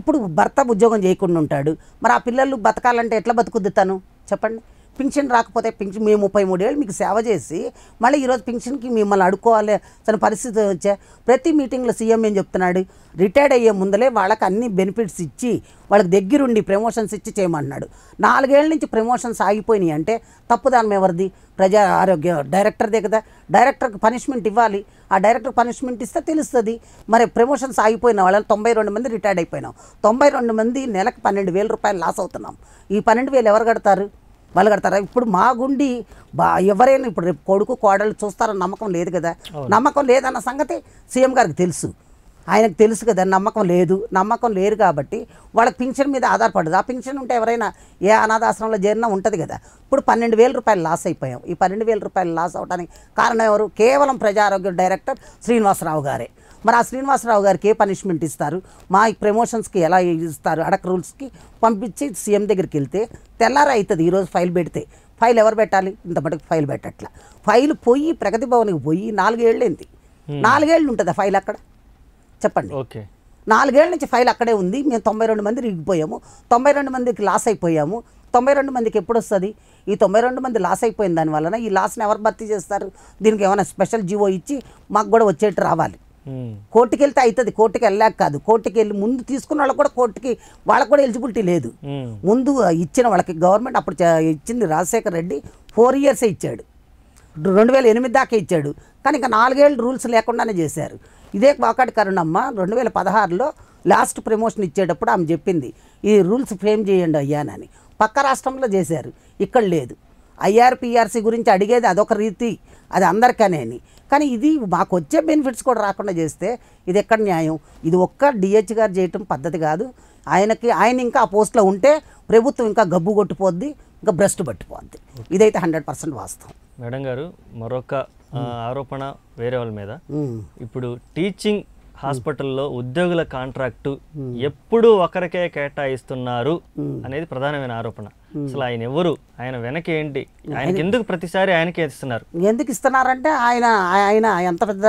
ఇప్పుడు భర్త ఉద్యోగం చేయకుండా ఉంటాడు మరి ఆ పిల్లలు బతకాలంటే ఎట్లా బతుకుద్దు తను చెప్పండి పింఛన్ రాకపోతే పింఛన్ మేము ముప్పై మూడు ఏళ్ళు మీకు సేవ చేసి మళ్ళీ ఈరోజు పింఛన్కి మిమ్మల్ని అడుక్కోవాలి తన పరిస్థితి వచ్చే ప్రతి మీటింగ్లో సీఎం ఏం చెప్తున్నాడు రిటైర్డ్ అయ్యే ముందలే వాళ్ళకి అన్ని బెనిఫిట్స్ ఇచ్చి వాళ్ళకి దగ్గరుండి ప్రమోషన్స్ ఇచ్చి చేయమంటున్నాడు నాలుగేళ్ల నుంచి ప్రమోషన్స్ ఆగిపోయినాయి అంటే తప్పుదానం ఎవరిది ప్రజా ఆరోగ్య డైరెక్టర్దే కదా డైరెక్టర్కి పనిష్మెంట్ ఇవ్వాలి ఆ డైరెక్టర్ పనిష్మెంట్ ఇస్తే తెలుస్తుంది మరి ప్రమోషన్స్ ఆగిపోయిన వాళ్ళని తొంభై రెండు మంది రిటైర్డ్ అయిపోయినాం తొంభై రెండు మంది నెలకు పన్నెండు వేల రూపాయలు లాస్ అవుతున్నాం ఈ పన్నెండు వేలు ఎవరు కడతారు వాళ్ళు కడతారా ఇప్పుడు మా గుండి బా ఎవరైనా ఇప్పుడు రేపు కొడుకు కోడలు చూస్తారని నమ్మకం లేదు కదా నమ్మకం లేదన్న సంగతి సీఎం గారికి తెలుసు ఆయనకు తెలుసు కదా నమ్మకం లేదు నమ్మకం లేరు కాబట్టి వాళ్ళకి పింఛన్ మీద ఆధారపడదు ఆ పింఛన్ ఉంటే ఎవరైనా ఏ అనాథాశ్రమంలో చేరినా ఉంటుంది కదా ఇప్పుడు పన్నెండు వేల రూపాయలు లాస్ అయిపోయాం ఈ పన్నెండు వేల రూపాయలు లాస్ అవడానికి కారణం ఎవరు కేవలం ప్రజారోగ్య డైరెక్టర్ శ్రీనివాసరావు గారే మరి ఆ శ్రీనివాసరావు గారికి ఏ పనిష్మెంట్ ఇస్తారు మా ప్రమోషన్స్కి ఎలా ఇస్తారు అడక్ రూల్స్కి పంపించి సీఎం దగ్గరికి వెళ్తే తెల్లార అవుతుంది ఈరోజు ఫైల్ పెడితే ఫైల్ ఎవరు పెట్టాలి ఇంత మటుకు ఫైల్ పెట్టట్ల ఫైల్ పోయి ప్రగతి భవన్కి పోయి నాలుగేళ్ళైంది hmm. నాలుగేళ్ళు ఉంటుంది ఫైల్ అక్కడ చెప్పండి ఓకే నాలుగేళ్ల నుంచి ఫైల్ అక్కడే ఉంది మేము తొంభై రెండు మంది రిగిపోయాము తొంభై రెండు మందికి లాస్ అయిపోయాము తొంభై రెండు మందికి ఎప్పుడు వస్తుంది ఈ తొంభై రెండు మంది లాస్ అయిపోయిన దానివల్ల ఈ లాస్ని ఎవరు భర్తీ చేస్తారు దీనికి ఏమైనా స్పెషల్ జీవో ఇచ్చి మాకు కూడా వచ్చేట్టు రావాలి కోర్టుకి వెళ్తే అవుతుంది కోర్టుకి వెళ్ళాక కాదు కోర్టుకి వెళ్ళి ముందు తీసుకున్న వాళ్ళకి కూడా కోర్టుకి వాళ్ళకి కూడా ఎలిజిబిలిటీ లేదు ముందు ఇచ్చిన వాళ్ళకి గవర్నమెంట్ అప్పుడు ఇచ్చింది రాజశేఖర రెడ్డి ఫోర్ ఇయర్సే ఇచ్చాడు రెండు వేల ఎనిమిది దాకా ఇచ్చాడు కానీ ఇంకా నాలుగేళ్ళు రూల్స్ లేకుండానే చేశారు ఇదే వాకాటి కరుణమ్మ రెండు వేల పదహారులో లాస్ట్ ప్రమోషన్ ఇచ్చేటప్పుడు ఆమె చెప్పింది ఈ రూల్స్ ఫ్రేమ్ చేయండి అయ్యానని పక్క రాష్ట్రంలో చేశారు ఇక్కడ లేదు ఐఆర్పిఆర్సీ గురించి అడిగేది అదొక రీతి అది అని కానీ ఇది మాకు వచ్చే బెనిఫిట్స్ కూడా రాకుండా చేస్తే ఇది ఎక్కడ న్యాయం ఇది ఒక్క డిహెచ్ గారు చేయటం పద్ధతి కాదు ఆయనకి ఆయన ఇంకా ఆ పోస్ట్లో ఉంటే ప్రభుత్వం ఇంకా గబ్బు కొట్టిపోద్ది ఇంకా బ్రెస్ట్ పట్టిపోద్ది ఇదైతే హండ్రెడ్ పర్సెంట్ వాస్తవం మేడం గారు మరొక ఆరోపణ వేరే వాళ్ళ మీద ఇప్పుడు టీచింగ్ హాస్పిటల్లో ఉద్యోగుల కాంట్రాక్టు ఎప్పుడు ఒకరికే కేటాయిస్తున్నారు అనేది ప్రధానమైన ఆరోపణ అసలు ఆయన ఎవరు ఆయన వెనక ఏంటి ఆయన ఎందుకు ప్రతిసారి ఆయనకే ఇస్తున్నారు ఎందుకు ఇస్తున్నారంటే ఆయన ఆయన ఎంత పెద్ద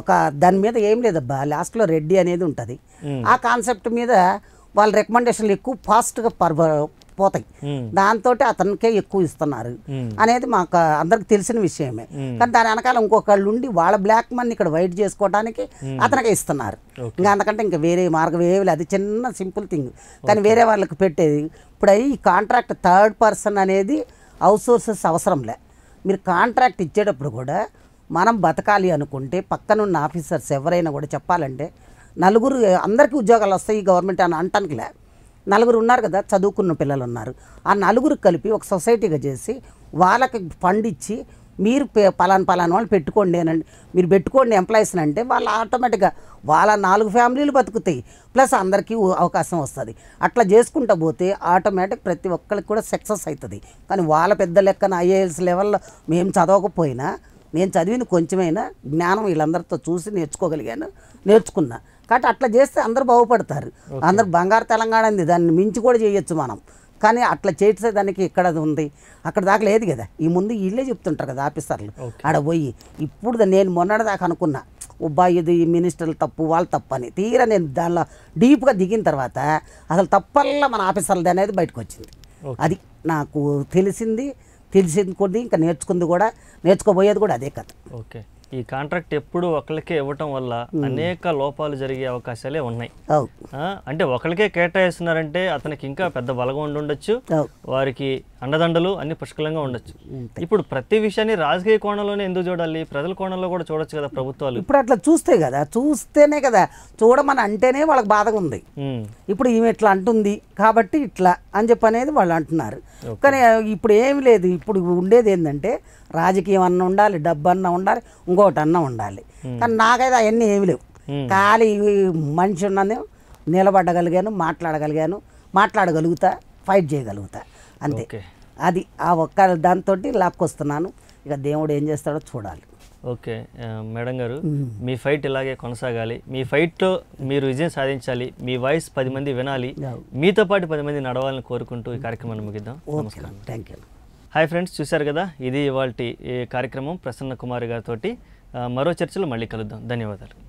ఒక దాని మీద ఏం లేదబ్బా లాస్ట్లో రెడ్డి అనేది ఉంటుంది ఆ కాన్సెప్ట్ మీద వాళ్ళ రికమెండేషన్లు ఎక్కువ ఫాస్ట్గా పర్ పోతాయి దాంతో అతనికే ఎక్కువ ఇస్తున్నారు అనేది మాకు అందరికి తెలిసిన విషయమే కానీ దాని వెనకాల ఇంకొకళ్ళు ఉండి వాళ్ళ బ్లాక్ మనీ ఇక్కడ వైట్ చేసుకోవడానికి అతనికే ఇస్తున్నారు ఇంకా అందుకంటే ఇంకా వేరే మార్గం ఏమి లేదు అది చిన్న సింపుల్ థింగ్ కానీ వేరే వాళ్ళకి పెట్టేది ఇప్పుడు ఈ కాంట్రాక్ట్ థర్డ్ పర్సన్ అనేది అవుట్సోర్సెస్ అవసరంలే మీరు కాంట్రాక్ట్ ఇచ్చేటప్పుడు కూడా మనం బతకాలి అనుకుంటే పక్కనున్న ఆఫీసర్స్ ఎవరైనా కూడా చెప్పాలంటే నలుగురు అందరికీ ఉద్యోగాలు వస్తాయి ఈ గవర్నమెంట్ అని అంటానికి లేదు నలుగురు ఉన్నారు కదా చదువుకున్న పిల్లలు ఉన్నారు ఆ నలుగురు కలిపి ఒక సొసైటీగా చేసి వాళ్ళకి ఫండ్ ఇచ్చి మీరు పలానా పలానా వాళ్ళు పెట్టుకోండి అనండి మీరు పెట్టుకోండి ఎంప్లాయీస్ని అంటే వాళ్ళు ఆటోమేటిక్గా వాళ్ళ నాలుగు ఫ్యామిలీలు బతుకుతాయి ప్లస్ అందరికీ అవకాశం వస్తుంది అట్లా చేసుకుంటా పోతే ఆటోమేటిక్ ప్రతి ఒక్కరికి కూడా సక్సెస్ అవుతుంది కానీ వాళ్ళ పెద్ద లెక్కన ఐఏఎస్ లెవెల్లో మేము చదవకపోయినా నేను చదివిన కొంచెమైనా జ్ఞానం వీళ్ళందరితో చూసి నేర్చుకోగలిగాను నేర్చుకున్నా కాబట్టి అట్లా చేస్తే అందరూ బాగుపడతారు అందరు బంగారు తెలంగాణ ఉంది దాన్ని మించి కూడా చేయొచ్చు మనం కానీ అట్లా చేసే దానికి ఇక్కడ ఉంది అక్కడ దాకా లేదు కదా ఈ ముందు ఇల్లే చెప్తుంటారు కదా ఆఫీసర్లు ఆడ పోయి ఇప్పుడు నేను మొన్నటిదాకా అనుకున్నా ఉబ్బాయి ఇది మినిస్టర్లు తప్పు వాళ్ళు తప్పు అని తీరా నేను దానిలో డీప్గా దిగిన తర్వాత అసలు తప్పల్లా మన ఆఫీసర్లది అనేది బయటకు వచ్చింది అది నాకు తెలిసింది తెలిసింది కొద్ది ఇంకా నేర్చుకుంది కూడా నేర్చుకోబోయేది కూడా అదే కథ ఓకే ఈ కాంట్రాక్ట్ ఎప్పుడు ఒకరికే ఇవ్వటం వల్ల అనేక లోపాలు జరిగే అవకాశాలే ఉన్నాయి అంటే ఒకరికే కేటాయిస్తున్నారంటే అతనికి ఇంకా పెద్ద బలగం ఉండి ఉండొచ్చు వారికి అండదండలు అన్ని పుష్కలంగా ఉండొచ్చు ఇప్పుడు ప్రతి విషయాన్ని రాజకీయ కోణంలోనే ఎందుకు చూడాలి ప్రజల కోణంలో కూడా చూడొచ్చు కదా ప్రభుత్వాలు ఇప్పుడు అట్లా చూస్తే కదా చూస్తేనే కదా చూడమని అంటేనే వాళ్ళకి బాధగా ఉంది ఇప్పుడు ఈమె ఇట్లా అంటుంది కాబట్టి ఇట్లా అని చెప్పి అనేది వాళ్ళు అంటున్నారు కానీ ఇప్పుడు ఏమి లేదు ఇప్పుడు ఉండేది ఏంటంటే రాజకీయం అన్న ఉండాలి డబ్బు అన్న ఉండాలి ఇంకోటి అన్న ఉండాలి కానీ నాకైతే అవన్నీ ఏమి లేవు ఖాళీ మనిషి ఉన్నాను నిలబడగలిగాను మాట్లాడగలిగాను మాట్లాడగలుగుతా ఫైట్ చేయగలుగుతా అంతే అది ఆ ఒక్క దాంతో లాక్కొస్తున్నాను ఇక దేవుడు ఏం చేస్తాడో చూడాలి ఓకే మేడం గారు మీ ఫైట్ ఇలాగే కొనసాగాలి మీ ఫైట్లో మీరు విజయం సాధించాలి మీ వాయిస్ పది మంది వినాలి మీతో పాటు పది మంది నడవాలని కోరుకుంటూ ఈ కార్యక్రమాన్ని ముగిద్దాం నమస్కారం థ్యాంక్ యూ హాయ్ ఫ్రెండ్స్ చూశారు కదా ఇది ఇవాళ కార్యక్రమం ప్రసన్న కుమార్ గారితో మరో చర్చలో మళ్ళీ కలుద్దాం ధన్యవాదాలు